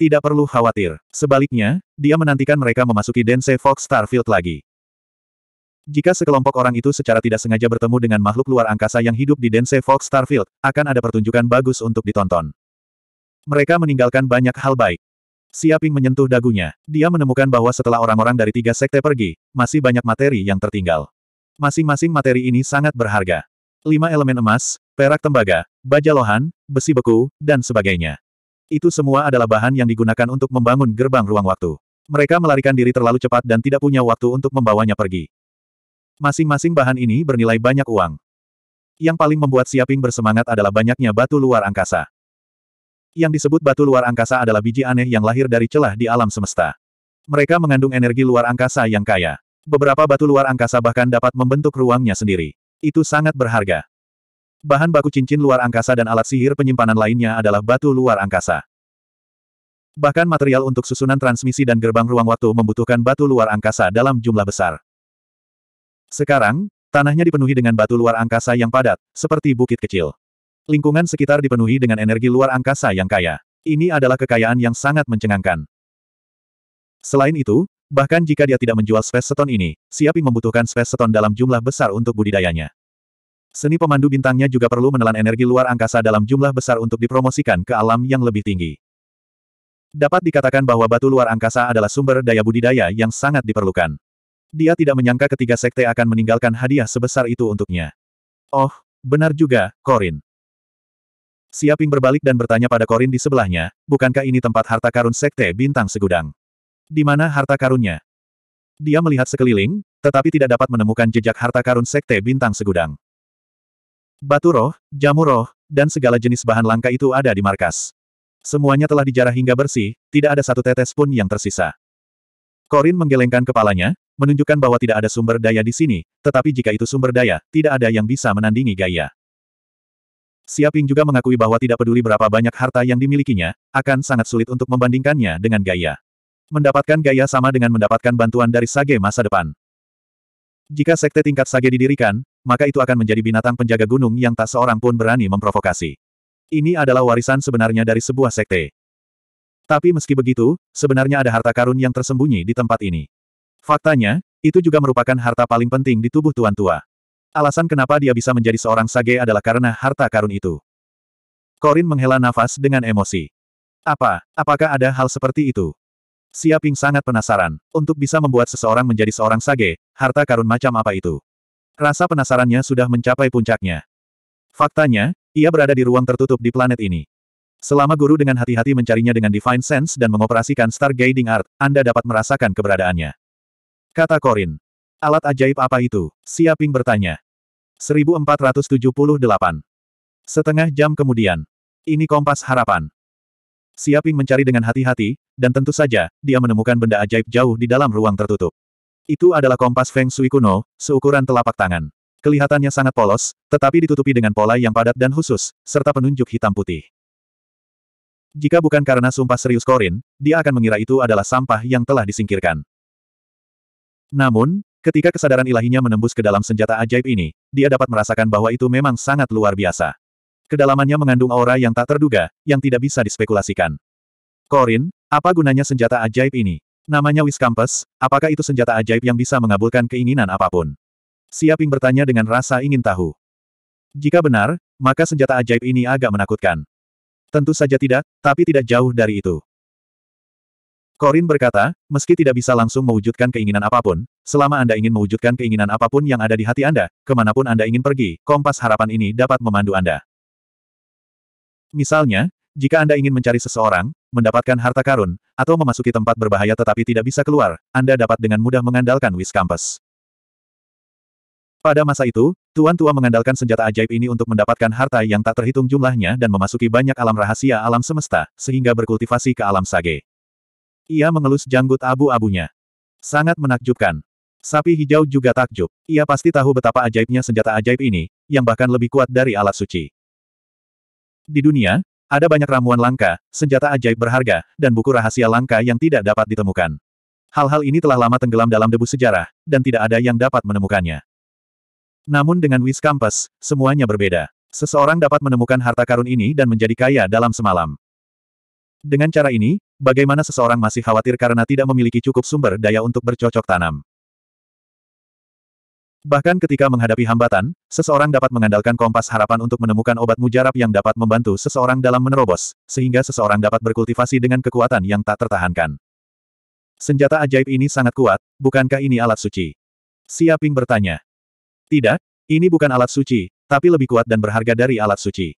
Tidak perlu khawatir. Sebaliknya, dia menantikan mereka memasuki Dense Fox Starfield lagi. Jika sekelompok orang itu secara tidak sengaja bertemu dengan makhluk luar angkasa yang hidup di Dense Fox Starfield, akan ada pertunjukan bagus untuk ditonton. Mereka meninggalkan banyak hal baik. Siaping menyentuh dagunya. Dia menemukan bahwa setelah orang-orang dari tiga sekte pergi, masih banyak materi yang tertinggal. Masing-masing materi ini sangat berharga. Lima elemen emas, perak tembaga, baja lohan, besi beku, dan sebagainya. Itu semua adalah bahan yang digunakan untuk membangun gerbang ruang waktu. Mereka melarikan diri terlalu cepat dan tidak punya waktu untuk membawanya pergi. Masing-masing bahan ini bernilai banyak uang. Yang paling membuat Siaping bersemangat adalah banyaknya batu luar angkasa. Yang disebut batu luar angkasa adalah biji aneh yang lahir dari celah di alam semesta. Mereka mengandung energi luar angkasa yang kaya. Beberapa batu luar angkasa bahkan dapat membentuk ruangnya sendiri. Itu sangat berharga. Bahan baku cincin luar angkasa dan alat sihir penyimpanan lainnya adalah batu luar angkasa. Bahkan material untuk susunan transmisi dan gerbang ruang waktu membutuhkan batu luar angkasa dalam jumlah besar. Sekarang, tanahnya dipenuhi dengan batu luar angkasa yang padat, seperti bukit kecil. Lingkungan sekitar dipenuhi dengan energi luar angkasa yang kaya. Ini adalah kekayaan yang sangat mencengangkan. Selain itu, Bahkan jika dia tidak menjual Space Stone ini, Siapi membutuhkan Space Stone dalam jumlah besar untuk budidayanya. Seni pemandu bintangnya juga perlu menelan energi luar angkasa dalam jumlah besar untuk dipromosikan ke alam yang lebih tinggi. Dapat dikatakan bahwa batu luar angkasa adalah sumber daya budidaya yang sangat diperlukan. Dia tidak menyangka ketiga sekte akan meninggalkan hadiah sebesar itu untuknya. Oh, benar juga, Korin. Siaping berbalik dan bertanya pada Korin di sebelahnya, bukankah ini tempat harta karun sekte bintang segudang? Di mana harta karunnya? Dia melihat sekeliling, tetapi tidak dapat menemukan jejak harta karun Sekte Bintang Segudang. Batu roh, jamur roh, dan segala jenis bahan langka itu ada di markas. Semuanya telah dijarah hingga bersih, tidak ada satu tetes pun yang tersisa. Korin menggelengkan kepalanya, menunjukkan bahwa tidak ada sumber daya di sini, tetapi jika itu sumber daya, tidak ada yang bisa menandingi gaya. Siaping juga mengakui bahwa tidak peduli berapa banyak harta yang dimilikinya, akan sangat sulit untuk membandingkannya dengan gaya mendapatkan gaya sama dengan mendapatkan bantuan dari Sage masa depan. Jika sekte tingkat Sage didirikan, maka itu akan menjadi binatang penjaga gunung yang tak seorang pun berani memprovokasi. Ini adalah warisan sebenarnya dari sebuah sekte. Tapi meski begitu, sebenarnya ada harta karun yang tersembunyi di tempat ini. Faktanya, itu juga merupakan harta paling penting di tubuh Tuan Tua. Alasan kenapa dia bisa menjadi seorang sage adalah karena harta karun itu. Korin menghela nafas dengan emosi. Apa, apakah ada hal seperti itu? Siaping sangat penasaran, untuk bisa membuat seseorang menjadi seorang sage, harta karun macam apa itu. Rasa penasarannya sudah mencapai puncaknya. Faktanya, ia berada di ruang tertutup di planet ini. Selama guru dengan hati-hati mencarinya dengan Divine Sense dan mengoperasikan Stargazing Art, Anda dapat merasakan keberadaannya. Kata Korin. Alat ajaib apa itu? Siaping bertanya. 1478. Setengah jam kemudian. Ini kompas harapan. Siaping mencari dengan hati-hati, dan tentu saja, dia menemukan benda ajaib jauh di dalam ruang tertutup. Itu adalah kompas Feng Shui kuno, seukuran telapak tangan. Kelihatannya sangat polos, tetapi ditutupi dengan pola yang padat dan khusus, serta penunjuk hitam putih. Jika bukan karena sumpah serius Korin, dia akan mengira itu adalah sampah yang telah disingkirkan. Namun, ketika kesadaran ilahinya menembus ke dalam senjata ajaib ini, dia dapat merasakan bahwa itu memang sangat luar biasa. Kedalamannya mengandung aura yang tak terduga, yang tidak bisa dispekulasikan. Korin, apa gunanya senjata ajaib ini? Namanya Wiskampes, apakah itu senjata ajaib yang bisa mengabulkan keinginan apapun? Siaping bertanya dengan rasa ingin tahu. Jika benar, maka senjata ajaib ini agak menakutkan. Tentu saja tidak, tapi tidak jauh dari itu. Korin berkata, meski tidak bisa langsung mewujudkan keinginan apapun, selama Anda ingin mewujudkan keinginan apapun yang ada di hati Anda, kemanapun Anda ingin pergi, kompas harapan ini dapat memandu Anda. Misalnya, jika Anda ingin mencari seseorang, mendapatkan harta karun, atau memasuki tempat berbahaya tetapi tidak bisa keluar, Anda dapat dengan mudah mengandalkan Wis Campus. Pada masa itu, Tuan Tua mengandalkan senjata ajaib ini untuk mendapatkan harta yang tak terhitung jumlahnya dan memasuki banyak alam rahasia alam semesta, sehingga berkultivasi ke alam sage. Ia mengelus janggut abu-abunya. Sangat menakjubkan. Sapi hijau juga takjub. Ia pasti tahu betapa ajaibnya senjata ajaib ini, yang bahkan lebih kuat dari alat suci. Di dunia, ada banyak ramuan langka, senjata ajaib berharga, dan buku rahasia langka yang tidak dapat ditemukan. Hal-hal ini telah lama tenggelam dalam debu sejarah, dan tidak ada yang dapat menemukannya. Namun dengan Wis Campus, semuanya berbeda. Seseorang dapat menemukan harta karun ini dan menjadi kaya dalam semalam. Dengan cara ini, bagaimana seseorang masih khawatir karena tidak memiliki cukup sumber daya untuk bercocok tanam. Bahkan ketika menghadapi hambatan, seseorang dapat mengandalkan kompas harapan untuk menemukan obat mujarab yang dapat membantu seseorang dalam menerobos, sehingga seseorang dapat berkultivasi dengan kekuatan yang tak tertahankan. Senjata ajaib ini sangat kuat, bukankah ini alat suci? Siaping bertanya. Tidak, ini bukan alat suci, tapi lebih kuat dan berharga dari alat suci.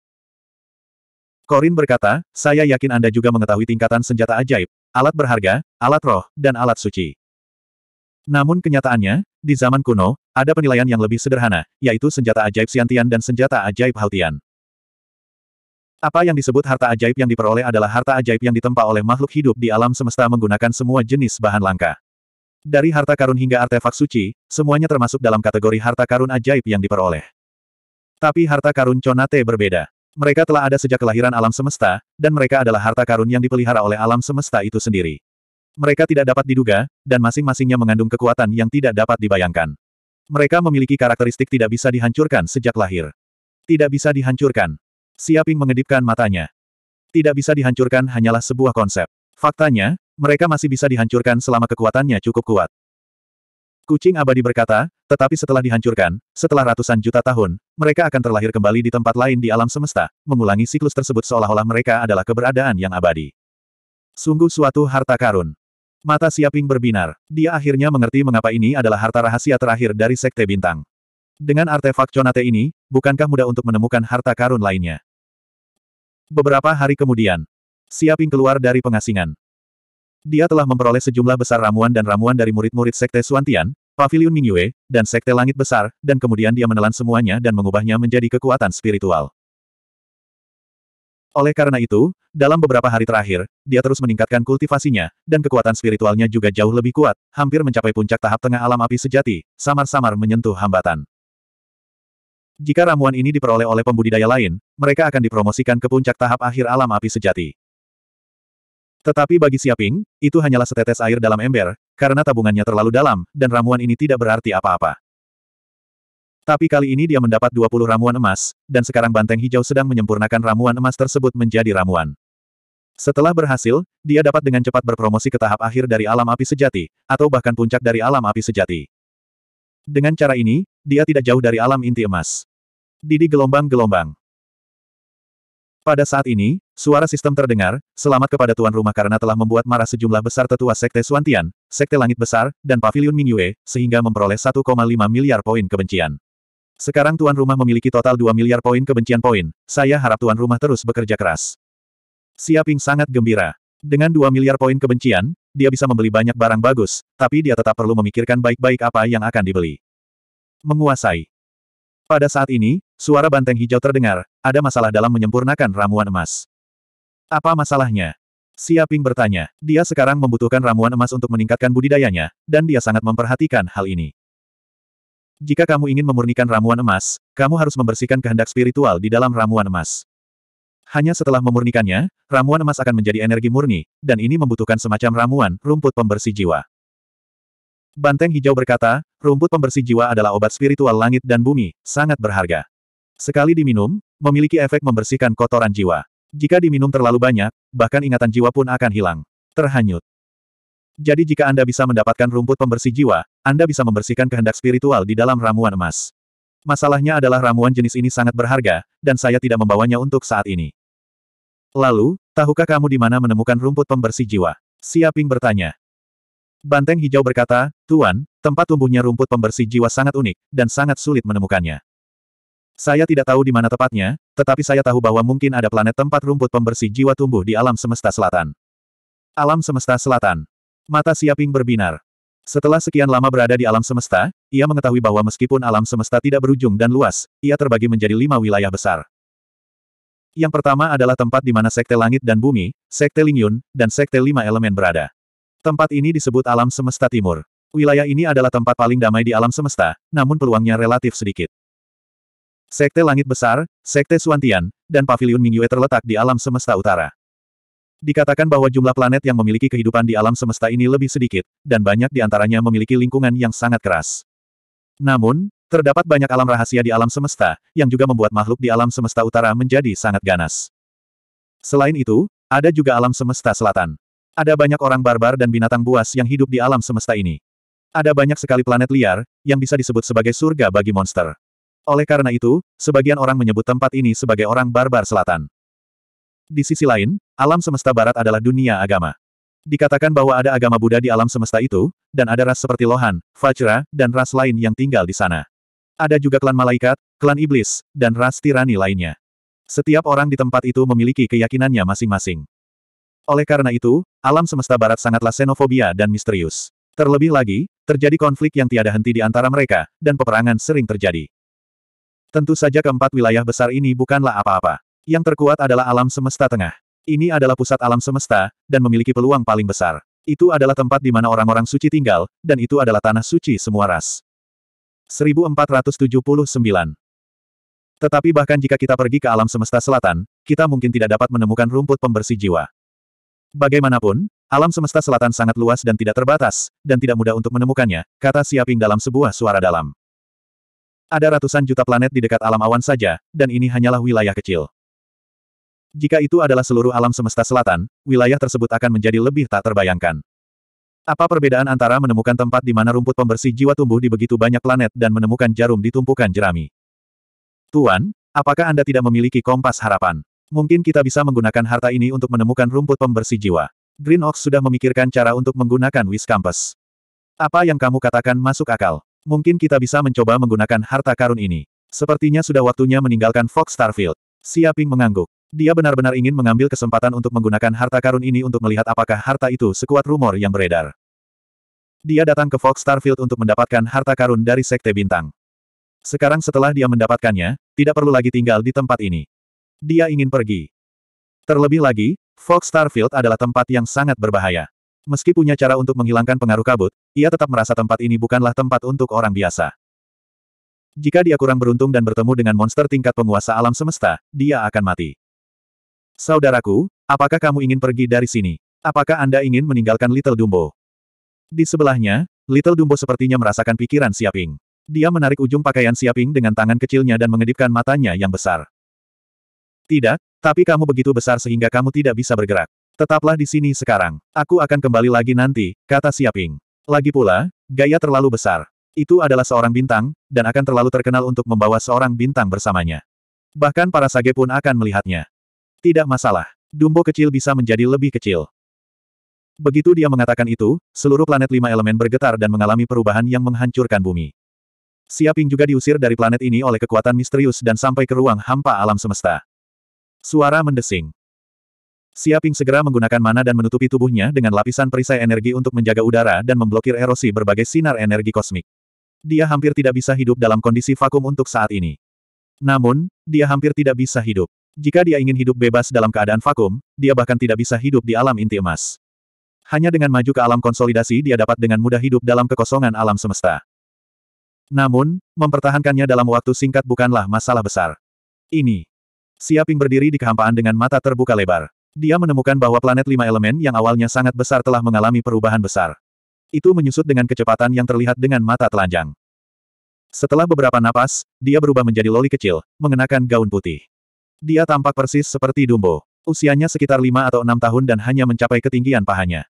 Korin berkata, saya yakin Anda juga mengetahui tingkatan senjata ajaib, alat berharga, alat roh, dan alat suci. Namun kenyataannya, di zaman kuno, ada penilaian yang lebih sederhana, yaitu senjata ajaib Siantian dan senjata ajaib haltian. Apa yang disebut harta ajaib yang diperoleh adalah harta ajaib yang ditempa oleh makhluk hidup di alam semesta menggunakan semua jenis bahan langka. Dari harta karun hingga artefak suci, semuanya termasuk dalam kategori harta karun ajaib yang diperoleh. Tapi harta karun Conate berbeda. Mereka telah ada sejak kelahiran alam semesta, dan mereka adalah harta karun yang dipelihara oleh alam semesta itu sendiri. Mereka tidak dapat diduga, dan masing-masingnya mengandung kekuatan yang tidak dapat dibayangkan. Mereka memiliki karakteristik tidak bisa dihancurkan sejak lahir. Tidak bisa dihancurkan. Siaping mengedipkan matanya. Tidak bisa dihancurkan hanyalah sebuah konsep. Faktanya, mereka masih bisa dihancurkan selama kekuatannya cukup kuat. Kucing abadi berkata, tetapi setelah dihancurkan, setelah ratusan juta tahun, mereka akan terlahir kembali di tempat lain di alam semesta, mengulangi siklus tersebut seolah-olah mereka adalah keberadaan yang abadi. Sungguh suatu harta karun. Mata Siaping berbinar. Dia akhirnya mengerti mengapa ini adalah harta rahasia terakhir dari Sekte Bintang. Dengan artefak Conate ini, bukankah mudah untuk menemukan harta karun lainnya? Beberapa hari kemudian, Siaping keluar dari pengasingan. Dia telah memperoleh sejumlah besar ramuan dan ramuan dari murid-murid Sekte Suantian, Pavilion Mingyue, dan Sekte Langit Besar, dan kemudian dia menelan semuanya dan mengubahnya menjadi kekuatan spiritual. Oleh karena itu, dalam beberapa hari terakhir, dia terus meningkatkan kultivasinya, dan kekuatan spiritualnya juga jauh lebih kuat, hampir mencapai puncak tahap tengah alam api sejati, samar-samar menyentuh hambatan. Jika ramuan ini diperoleh oleh pembudidaya lain, mereka akan dipromosikan ke puncak tahap akhir alam api sejati. Tetapi bagi Siaping, itu hanyalah setetes air dalam ember, karena tabungannya terlalu dalam, dan ramuan ini tidak berarti apa-apa. Tapi kali ini dia mendapat 20 ramuan emas, dan sekarang banteng hijau sedang menyempurnakan ramuan emas tersebut menjadi ramuan. Setelah berhasil, dia dapat dengan cepat berpromosi ke tahap akhir dari alam api sejati, atau bahkan puncak dari alam api sejati. Dengan cara ini, dia tidak jauh dari alam inti emas. Didi gelombang-gelombang. Pada saat ini, suara sistem terdengar, selamat kepada tuan rumah karena telah membuat marah sejumlah besar tetua Sekte Suantian, Sekte Langit Besar, dan Paviliun Mingyue, sehingga memperoleh 1,5 miliar poin kebencian. Sekarang tuan rumah memiliki total 2 miliar poin kebencian poin, saya harap tuan rumah terus bekerja keras. Siaping sangat gembira. Dengan 2 miliar poin kebencian, dia bisa membeli banyak barang bagus, tapi dia tetap perlu memikirkan baik-baik apa yang akan dibeli. Menguasai. Pada saat ini, suara banteng hijau terdengar, ada masalah dalam menyempurnakan ramuan emas. Apa masalahnya? Siaping bertanya. Dia sekarang membutuhkan ramuan emas untuk meningkatkan budidayanya, dan dia sangat memperhatikan hal ini. Jika kamu ingin memurnikan ramuan emas, kamu harus membersihkan kehendak spiritual di dalam ramuan emas. Hanya setelah memurnikannya, ramuan emas akan menjadi energi murni, dan ini membutuhkan semacam ramuan, rumput pembersih jiwa. Banteng hijau berkata, rumput pembersih jiwa adalah obat spiritual langit dan bumi, sangat berharga. Sekali diminum, memiliki efek membersihkan kotoran jiwa. Jika diminum terlalu banyak, bahkan ingatan jiwa pun akan hilang. Terhanyut. Jadi jika Anda bisa mendapatkan rumput pembersih jiwa, Anda bisa membersihkan kehendak spiritual di dalam ramuan emas. Masalahnya adalah ramuan jenis ini sangat berharga, dan saya tidak membawanya untuk saat ini. Lalu, tahukah kamu di mana menemukan rumput pembersih jiwa? Siaping bertanya. Banteng hijau berkata, Tuan, tempat tumbuhnya rumput pembersih jiwa sangat unik, dan sangat sulit menemukannya. Saya tidak tahu di mana tepatnya, tetapi saya tahu bahwa mungkin ada planet tempat rumput pembersih jiwa tumbuh di alam semesta selatan. Alam semesta selatan. Mata Siaping berbinar. Setelah sekian lama berada di alam semesta, ia mengetahui bahwa meskipun alam semesta tidak berujung dan luas, ia terbagi menjadi lima wilayah besar. Yang pertama adalah tempat di mana Sekte Langit dan Bumi, Sekte Lingyun, dan Sekte Lima Elemen berada. Tempat ini disebut alam semesta timur. Wilayah ini adalah tempat paling damai di alam semesta, namun peluangnya relatif sedikit. Sekte Langit Besar, Sekte Suantian, dan Paviliun Mingyue terletak di alam semesta utara. Dikatakan bahwa jumlah planet yang memiliki kehidupan di alam semesta ini lebih sedikit, dan banyak di antaranya memiliki lingkungan yang sangat keras. Namun, terdapat banyak alam rahasia di alam semesta, yang juga membuat makhluk di alam semesta utara menjadi sangat ganas. Selain itu, ada juga alam semesta selatan. Ada banyak orang barbar dan binatang buas yang hidup di alam semesta ini. Ada banyak sekali planet liar, yang bisa disebut sebagai surga bagi monster. Oleh karena itu, sebagian orang menyebut tempat ini sebagai orang barbar selatan. Di sisi lain, alam semesta barat adalah dunia agama. Dikatakan bahwa ada agama Buddha di alam semesta itu, dan ada ras seperti Lohan, Vajra, dan ras lain yang tinggal di sana. Ada juga klan malaikat, klan iblis, dan ras tirani lainnya. Setiap orang di tempat itu memiliki keyakinannya masing-masing. Oleh karena itu, alam semesta barat sangatlah xenofobia dan misterius. Terlebih lagi, terjadi konflik yang tiada henti di antara mereka, dan peperangan sering terjadi. Tentu saja keempat wilayah besar ini bukanlah apa-apa. Yang terkuat adalah alam semesta tengah. Ini adalah pusat alam semesta, dan memiliki peluang paling besar. Itu adalah tempat di mana orang-orang suci tinggal, dan itu adalah tanah suci semua ras. 1479 Tetapi bahkan jika kita pergi ke alam semesta selatan, kita mungkin tidak dapat menemukan rumput pembersih jiwa. Bagaimanapun, alam semesta selatan sangat luas dan tidak terbatas, dan tidak mudah untuk menemukannya, kata Siaping dalam sebuah suara dalam. Ada ratusan juta planet di dekat alam awan saja, dan ini hanyalah wilayah kecil. Jika itu adalah seluruh alam semesta selatan, wilayah tersebut akan menjadi lebih tak terbayangkan. Apa perbedaan antara menemukan tempat di mana rumput pembersih jiwa tumbuh di begitu banyak planet dan menemukan jarum di tumpukan jerami? Tuan, apakah Anda tidak memiliki kompas harapan? Mungkin kita bisa menggunakan harta ini untuk menemukan rumput pembersih jiwa. Green Ox sudah memikirkan cara untuk menggunakan wis Campus. Apa yang kamu katakan masuk akal? Mungkin kita bisa mencoba menggunakan harta karun ini. Sepertinya sudah waktunya meninggalkan Fox Starfield. Siaping mengangguk. Dia benar-benar ingin mengambil kesempatan untuk menggunakan harta karun ini untuk melihat apakah harta itu sekuat rumor yang beredar. Dia datang ke Fox Starfield untuk mendapatkan harta karun dari Sekte Bintang. Sekarang setelah dia mendapatkannya, tidak perlu lagi tinggal di tempat ini. Dia ingin pergi. Terlebih lagi, Fox Starfield adalah tempat yang sangat berbahaya. Meski punya cara untuk menghilangkan pengaruh kabut, ia tetap merasa tempat ini bukanlah tempat untuk orang biasa. Jika dia kurang beruntung dan bertemu dengan monster tingkat penguasa alam semesta, dia akan mati. Saudaraku, apakah kamu ingin pergi dari sini? Apakah Anda ingin meninggalkan Little Dumbo? Di sebelahnya, Little Dumbo sepertinya merasakan pikiran Siaping. Dia menarik ujung pakaian Siaping dengan tangan kecilnya dan mengedipkan matanya yang besar. Tidak, tapi kamu begitu besar sehingga kamu tidak bisa bergerak. Tetaplah di sini sekarang. Aku akan kembali lagi nanti, kata Siaping. Lagi pula, gaya terlalu besar. Itu adalah seorang bintang, dan akan terlalu terkenal untuk membawa seorang bintang bersamanya. Bahkan para sage pun akan melihatnya. Tidak masalah. Dumbo kecil bisa menjadi lebih kecil. Begitu dia mengatakan itu, seluruh planet lima elemen bergetar dan mengalami perubahan yang menghancurkan bumi. Siaping juga diusir dari planet ini oleh kekuatan misterius dan sampai ke ruang hampa alam semesta. Suara mendesing. Siaping segera menggunakan mana dan menutupi tubuhnya dengan lapisan perisai energi untuk menjaga udara dan memblokir erosi berbagai sinar energi kosmik. Dia hampir tidak bisa hidup dalam kondisi vakum untuk saat ini. Namun, dia hampir tidak bisa hidup. Jika dia ingin hidup bebas dalam keadaan vakum, dia bahkan tidak bisa hidup di alam inti emas. Hanya dengan maju ke alam konsolidasi dia dapat dengan mudah hidup dalam kekosongan alam semesta. Namun, mempertahankannya dalam waktu singkat bukanlah masalah besar. Ini. Siaping berdiri di kehampaan dengan mata terbuka lebar. Dia menemukan bahwa planet lima elemen yang awalnya sangat besar telah mengalami perubahan besar. Itu menyusut dengan kecepatan yang terlihat dengan mata telanjang. Setelah beberapa napas, dia berubah menjadi loli kecil, mengenakan gaun putih. Dia tampak persis seperti Dumbo. Usianya sekitar lima atau enam tahun dan hanya mencapai ketinggian pahanya.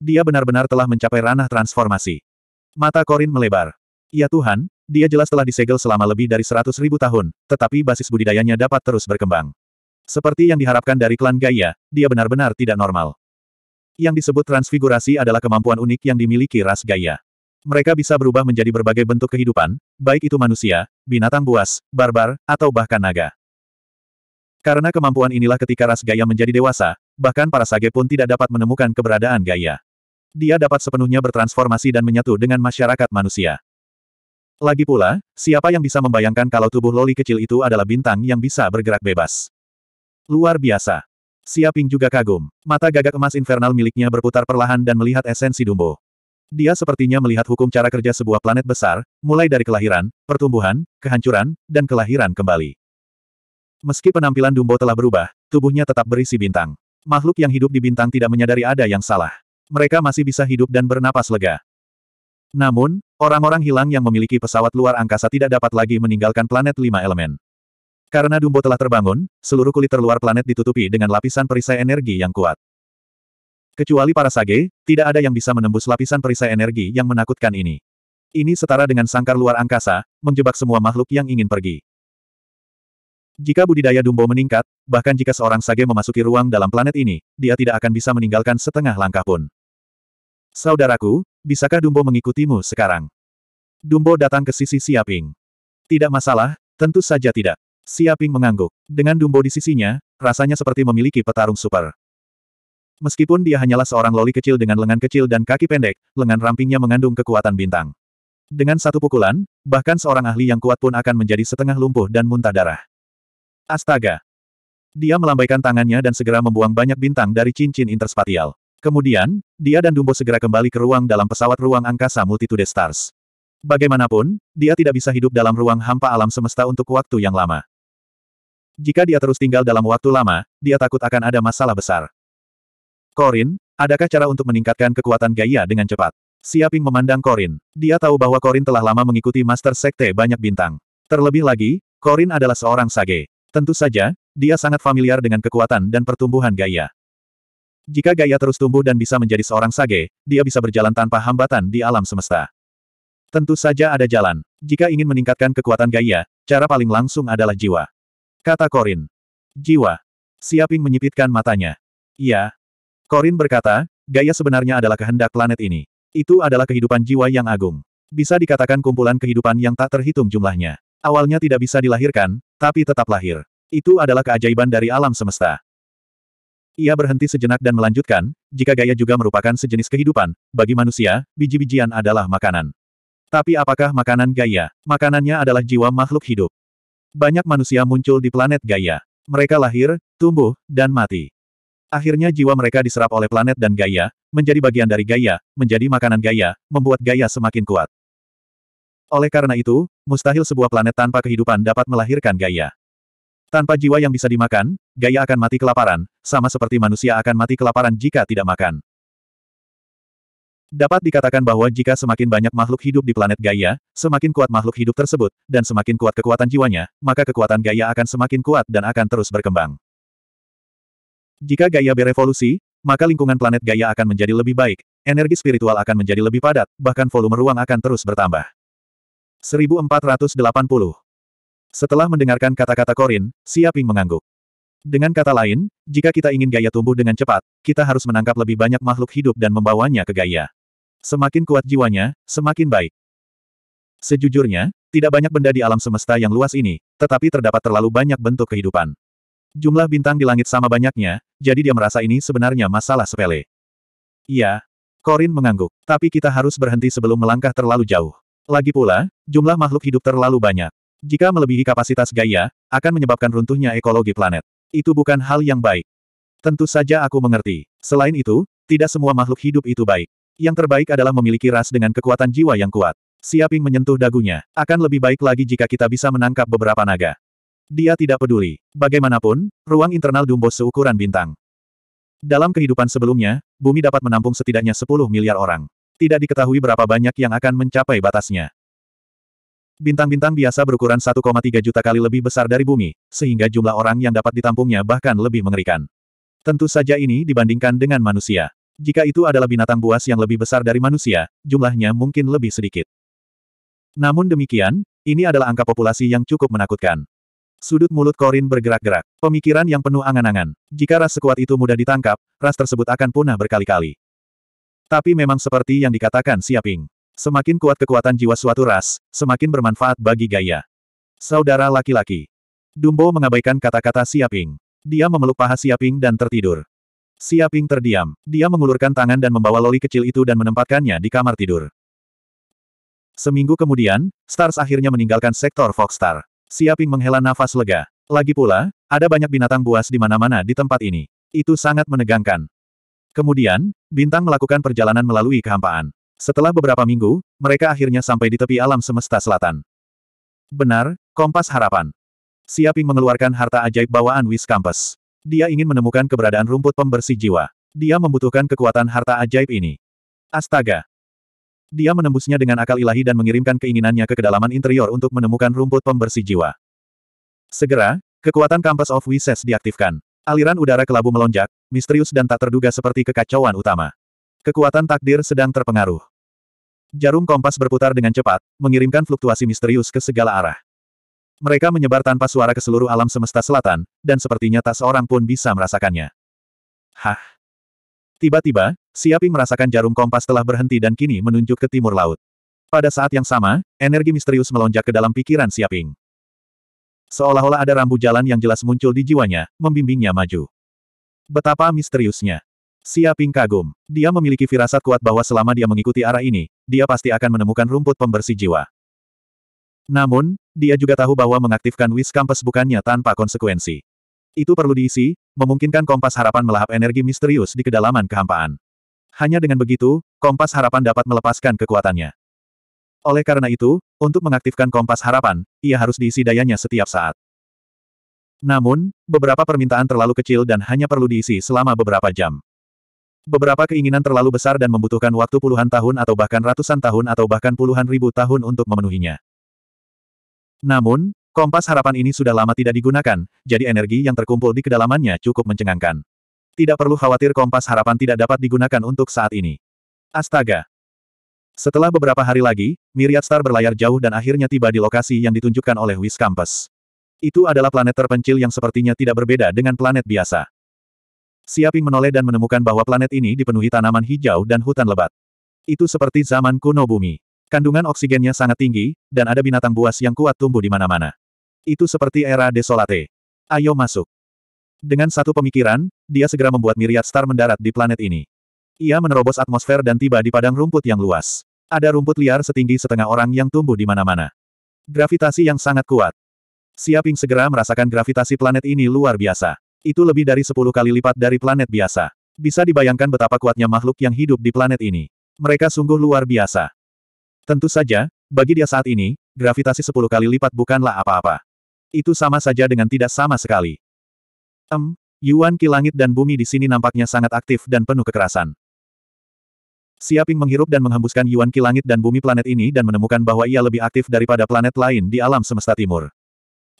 Dia benar-benar telah mencapai ranah transformasi. Mata Korin melebar. Ya Tuhan, dia jelas telah disegel selama lebih dari seratus ribu tahun, tetapi basis budidayanya dapat terus berkembang. Seperti yang diharapkan dari klan Gaia, dia benar-benar tidak normal. Yang disebut transfigurasi adalah kemampuan unik yang dimiliki ras Gaia. Mereka bisa berubah menjadi berbagai bentuk kehidupan, baik itu manusia, binatang buas, barbar, atau bahkan naga. Karena kemampuan inilah ketika ras gaya menjadi dewasa, bahkan para sage pun tidak dapat menemukan keberadaan gaya. Dia dapat sepenuhnya bertransformasi dan menyatu dengan masyarakat manusia. Lagi pula, siapa yang bisa membayangkan kalau tubuh loli kecil itu adalah bintang yang bisa bergerak bebas? Luar biasa. Siaping juga kagum. Mata gagak emas infernal miliknya berputar perlahan dan melihat esensi Dumbo. Dia sepertinya melihat hukum cara kerja sebuah planet besar, mulai dari kelahiran, pertumbuhan, kehancuran, dan kelahiran kembali. Meski penampilan Dumbo telah berubah, tubuhnya tetap berisi bintang. Makhluk yang hidup di bintang tidak menyadari ada yang salah. Mereka masih bisa hidup dan bernapas lega. Namun, orang-orang hilang yang memiliki pesawat luar angkasa tidak dapat lagi meninggalkan planet lima elemen. Karena Dumbo telah terbangun, seluruh kulit terluar planet ditutupi dengan lapisan perisai energi yang kuat. Kecuali para sage, tidak ada yang bisa menembus lapisan perisai energi yang menakutkan ini. Ini setara dengan sangkar luar angkasa, menjebak semua makhluk yang ingin pergi. Jika budidaya Dumbo meningkat, bahkan jika seorang sage memasuki ruang dalam planet ini, dia tidak akan bisa meninggalkan setengah langkah pun. Saudaraku, bisakah Dumbo mengikutimu sekarang? Dumbo datang ke sisi Siaping. Tidak masalah, tentu saja tidak. Siaping mengangguk. Dengan Dumbo di sisinya, rasanya seperti memiliki petarung super. Meskipun dia hanyalah seorang loli kecil dengan lengan kecil dan kaki pendek, lengan rampingnya mengandung kekuatan bintang. Dengan satu pukulan, bahkan seorang ahli yang kuat pun akan menjadi setengah lumpuh dan muntah darah. Astaga! Dia melambaikan tangannya dan segera membuang banyak bintang dari cincin interspatial. Kemudian, dia dan Dumbo segera kembali ke ruang dalam pesawat ruang angkasa Multitude Stars. Bagaimanapun, dia tidak bisa hidup dalam ruang hampa alam semesta untuk waktu yang lama. Jika dia terus tinggal dalam waktu lama, dia takut akan ada masalah besar. Korin, adakah cara untuk meningkatkan kekuatan Gaia dengan cepat? Siaping memandang Korin. Dia tahu bahwa Korin telah lama mengikuti Master Sekte banyak bintang. Terlebih lagi, Korin adalah seorang sage. Tentu saja, dia sangat familiar dengan kekuatan dan pertumbuhan gaya. Jika gaya terus tumbuh dan bisa menjadi seorang sage, dia bisa berjalan tanpa hambatan di alam semesta. Tentu saja ada jalan. Jika ingin meningkatkan kekuatan gaya, cara paling langsung adalah jiwa. Kata Korin. Jiwa. Siaping menyipitkan matanya. Iya. Korin berkata, gaya sebenarnya adalah kehendak planet ini. Itu adalah kehidupan jiwa yang agung. Bisa dikatakan kumpulan kehidupan yang tak terhitung jumlahnya. Awalnya tidak bisa dilahirkan, tapi tetap lahir. Itu adalah keajaiban dari alam semesta. Ia berhenti sejenak dan melanjutkan, jika gaya juga merupakan sejenis kehidupan, bagi manusia, biji-bijian adalah makanan. Tapi apakah makanan gaya? Makanannya adalah jiwa makhluk hidup. Banyak manusia muncul di planet gaya. Mereka lahir, tumbuh, dan mati. Akhirnya jiwa mereka diserap oleh planet dan gaya, menjadi bagian dari gaya, menjadi makanan gaya, membuat gaya semakin kuat. Oleh karena itu, mustahil sebuah planet tanpa kehidupan dapat melahirkan gaya. Tanpa jiwa yang bisa dimakan, gaya akan mati kelaparan, sama seperti manusia akan mati kelaparan jika tidak makan. Dapat dikatakan bahwa jika semakin banyak makhluk hidup di planet Gaia, semakin kuat makhluk hidup tersebut, dan semakin kuat kekuatan jiwanya, maka kekuatan Gaia akan semakin kuat dan akan terus berkembang. Jika Gaia berevolusi, maka lingkungan planet Gaia akan menjadi lebih baik, energi spiritual akan menjadi lebih padat, bahkan volume ruang akan terus bertambah. 1480. Setelah mendengarkan kata-kata Korin, Siaping mengangguk. Dengan kata lain, jika kita ingin gaya tumbuh dengan cepat, kita harus menangkap lebih banyak makhluk hidup dan membawanya ke gaya. Semakin kuat jiwanya, semakin baik. Sejujurnya, tidak banyak benda di alam semesta yang luas ini, tetapi terdapat terlalu banyak bentuk kehidupan. Jumlah bintang di langit sama banyaknya, jadi dia merasa ini sebenarnya masalah sepele. Iya. Korin mengangguk, tapi kita harus berhenti sebelum melangkah terlalu jauh. Lagi pula, jumlah makhluk hidup terlalu banyak. Jika melebihi kapasitas gaya, akan menyebabkan runtuhnya ekologi planet. Itu bukan hal yang baik. Tentu saja aku mengerti. Selain itu, tidak semua makhluk hidup itu baik. Yang terbaik adalah memiliki ras dengan kekuatan jiwa yang kuat. Siaping menyentuh dagunya. Akan lebih baik lagi jika kita bisa menangkap beberapa naga. Dia tidak peduli. Bagaimanapun, ruang internal Dumbo seukuran bintang. Dalam kehidupan sebelumnya, bumi dapat menampung setidaknya 10 miliar orang tidak diketahui berapa banyak yang akan mencapai batasnya. Bintang-bintang biasa berukuran 1,3 juta kali lebih besar dari bumi, sehingga jumlah orang yang dapat ditampungnya bahkan lebih mengerikan. Tentu saja ini dibandingkan dengan manusia. Jika itu adalah binatang buas yang lebih besar dari manusia, jumlahnya mungkin lebih sedikit. Namun demikian, ini adalah angka populasi yang cukup menakutkan. Sudut mulut Korin bergerak-gerak. Pemikiran yang penuh angan-angan. Jika ras sekuat itu mudah ditangkap, ras tersebut akan punah berkali-kali. Tapi memang seperti yang dikatakan Siaping. Semakin kuat kekuatan jiwa suatu ras, semakin bermanfaat bagi gaya. Saudara laki-laki. Dumbo mengabaikan kata-kata Siaping. Dia memeluk paha Siaping dan tertidur. Siaping terdiam. Dia mengulurkan tangan dan membawa loli kecil itu dan menempatkannya di kamar tidur. Seminggu kemudian, Stars akhirnya meninggalkan sektor Foxstar. Siaping menghela nafas lega. Lagi pula, ada banyak binatang buas di mana-mana di tempat ini. Itu sangat menegangkan. Kemudian, Bintang melakukan perjalanan melalui kehampaan. Setelah beberapa minggu, mereka akhirnya sampai di tepi alam semesta selatan. Benar, Kompas Harapan. Siaping mengeluarkan harta ajaib bawaan Wis Campus. Dia ingin menemukan keberadaan rumput pembersih jiwa. Dia membutuhkan kekuatan harta ajaib ini. Astaga! Dia menembusnya dengan akal ilahi dan mengirimkan keinginannya ke kedalaman interior untuk menemukan rumput pembersih jiwa. Segera, kekuatan kampus of Wises diaktifkan. Aliran udara kelabu melonjak, misterius dan tak terduga seperti kekacauan utama. Kekuatan takdir sedang terpengaruh. Jarum kompas berputar dengan cepat, mengirimkan fluktuasi misterius ke segala arah. Mereka menyebar tanpa suara ke seluruh alam semesta selatan, dan sepertinya tak seorang pun bisa merasakannya. Hah? Tiba-tiba, Siaping merasakan jarum kompas telah berhenti dan kini menunjuk ke timur laut. Pada saat yang sama, energi misterius melonjak ke dalam pikiran Siaping. Seolah-olah ada rambu jalan yang jelas muncul di jiwanya, membimbingnya maju. Betapa misteriusnya. Sia Ping kagum. Dia memiliki firasat kuat bahwa selama dia mengikuti arah ini, dia pasti akan menemukan rumput pembersih jiwa. Namun, dia juga tahu bahwa mengaktifkan wis Campus bukannya tanpa konsekuensi. Itu perlu diisi, memungkinkan kompas harapan melahap energi misterius di kedalaman kehampaan. Hanya dengan begitu, kompas harapan dapat melepaskan kekuatannya. Oleh karena itu, untuk mengaktifkan kompas harapan, ia harus diisi dayanya setiap saat. Namun, beberapa permintaan terlalu kecil dan hanya perlu diisi selama beberapa jam. Beberapa keinginan terlalu besar dan membutuhkan waktu puluhan tahun atau bahkan ratusan tahun atau bahkan puluhan ribu tahun untuk memenuhinya. Namun, kompas harapan ini sudah lama tidak digunakan, jadi energi yang terkumpul di kedalamannya cukup mencengangkan. Tidak perlu khawatir kompas harapan tidak dapat digunakan untuk saat ini. Astaga, setelah beberapa hari lagi, Myriad Star berlayar jauh dan akhirnya tiba di lokasi yang ditunjukkan oleh Wis Campus. Itu adalah planet terpencil yang sepertinya tidak berbeda dengan planet biasa. Siaping menoleh dan menemukan bahwa planet ini dipenuhi tanaman hijau dan hutan lebat. Itu seperti zaman kuno bumi. Kandungan oksigennya sangat tinggi, dan ada binatang buas yang kuat tumbuh di mana-mana. Itu seperti era desolate. Ayo masuk. Dengan satu pemikiran, dia segera membuat Myriad Star mendarat di planet ini. Ia menerobos atmosfer dan tiba di padang rumput yang luas. Ada rumput liar setinggi setengah orang yang tumbuh di mana-mana. Gravitasi yang sangat kuat. Siaping segera merasakan gravitasi planet ini luar biasa. Itu lebih dari 10 kali lipat dari planet biasa. Bisa dibayangkan betapa kuatnya makhluk yang hidup di planet ini. Mereka sungguh luar biasa. Tentu saja, bagi dia saat ini, gravitasi 10 kali lipat bukanlah apa-apa. Itu sama saja dengan tidak sama sekali. Em, um, Yuan Ki langit dan bumi di sini nampaknya sangat aktif dan penuh kekerasan. Siaping menghirup dan menghembuskan Yuan Ki langit dan bumi planet ini dan menemukan bahwa ia lebih aktif daripada planet lain di alam semesta timur.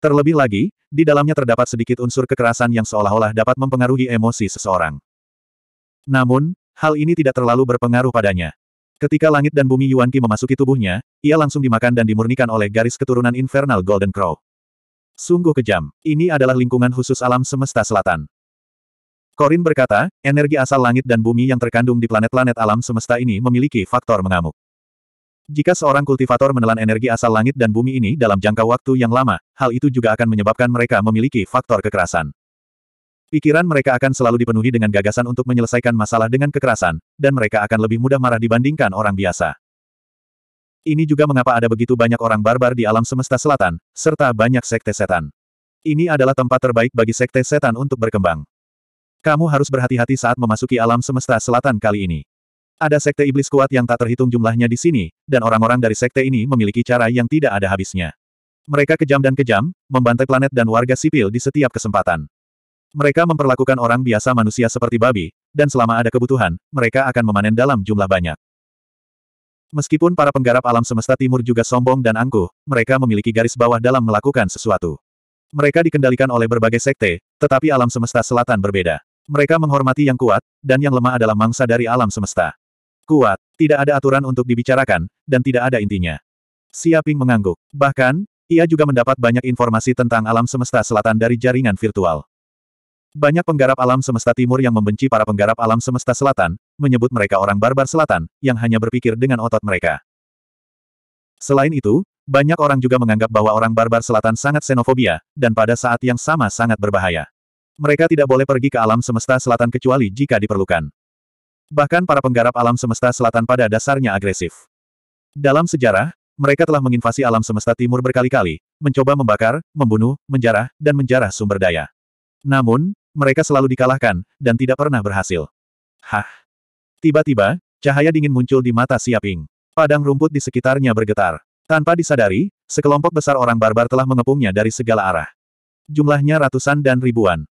Terlebih lagi, di dalamnya terdapat sedikit unsur kekerasan yang seolah-olah dapat mempengaruhi emosi seseorang. Namun, hal ini tidak terlalu berpengaruh padanya. Ketika langit dan bumi Yuan Qi memasuki tubuhnya, ia langsung dimakan dan dimurnikan oleh garis keturunan Infernal Golden Crow. Sungguh kejam. Ini adalah lingkungan khusus alam semesta selatan. Korin berkata, energi asal langit dan bumi yang terkandung di planet-planet alam semesta ini memiliki faktor mengamuk. Jika seorang kultivator menelan energi asal langit dan bumi ini dalam jangka waktu yang lama, hal itu juga akan menyebabkan mereka memiliki faktor kekerasan. Pikiran mereka akan selalu dipenuhi dengan gagasan untuk menyelesaikan masalah dengan kekerasan, dan mereka akan lebih mudah marah dibandingkan orang biasa. Ini juga mengapa ada begitu banyak orang barbar di alam semesta selatan, serta banyak sekte setan. Ini adalah tempat terbaik bagi sekte setan untuk berkembang. Kamu harus berhati-hati saat memasuki alam semesta selatan kali ini. Ada sekte iblis kuat yang tak terhitung jumlahnya di sini, dan orang-orang dari sekte ini memiliki cara yang tidak ada habisnya. Mereka kejam dan kejam, membantai planet dan warga sipil di setiap kesempatan. Mereka memperlakukan orang biasa manusia seperti babi, dan selama ada kebutuhan, mereka akan memanen dalam jumlah banyak. Meskipun para penggarap alam semesta timur juga sombong dan angkuh, mereka memiliki garis bawah dalam melakukan sesuatu. Mereka dikendalikan oleh berbagai sekte, tetapi alam semesta selatan berbeda. Mereka menghormati yang kuat, dan yang lemah adalah mangsa dari alam semesta. Kuat, tidak ada aturan untuk dibicarakan, dan tidak ada intinya. Siaping mengangguk. Bahkan, ia juga mendapat banyak informasi tentang alam semesta selatan dari jaringan virtual. Banyak penggarap alam semesta timur yang membenci para penggarap alam semesta selatan, menyebut mereka orang barbar selatan, yang hanya berpikir dengan otot mereka. Selain itu, banyak orang juga menganggap bahwa orang barbar selatan sangat xenofobia, dan pada saat yang sama sangat berbahaya. Mereka tidak boleh pergi ke alam semesta selatan kecuali jika diperlukan. Bahkan para penggarap alam semesta selatan pada dasarnya agresif. Dalam sejarah, mereka telah menginvasi alam semesta timur berkali-kali, mencoba membakar, membunuh, menjarah, dan menjarah sumber daya. Namun, mereka selalu dikalahkan, dan tidak pernah berhasil. Hah! Tiba-tiba, cahaya dingin muncul di mata Siaping. Padang rumput di sekitarnya bergetar. Tanpa disadari, sekelompok besar orang barbar telah mengepungnya dari segala arah. Jumlahnya ratusan dan ribuan.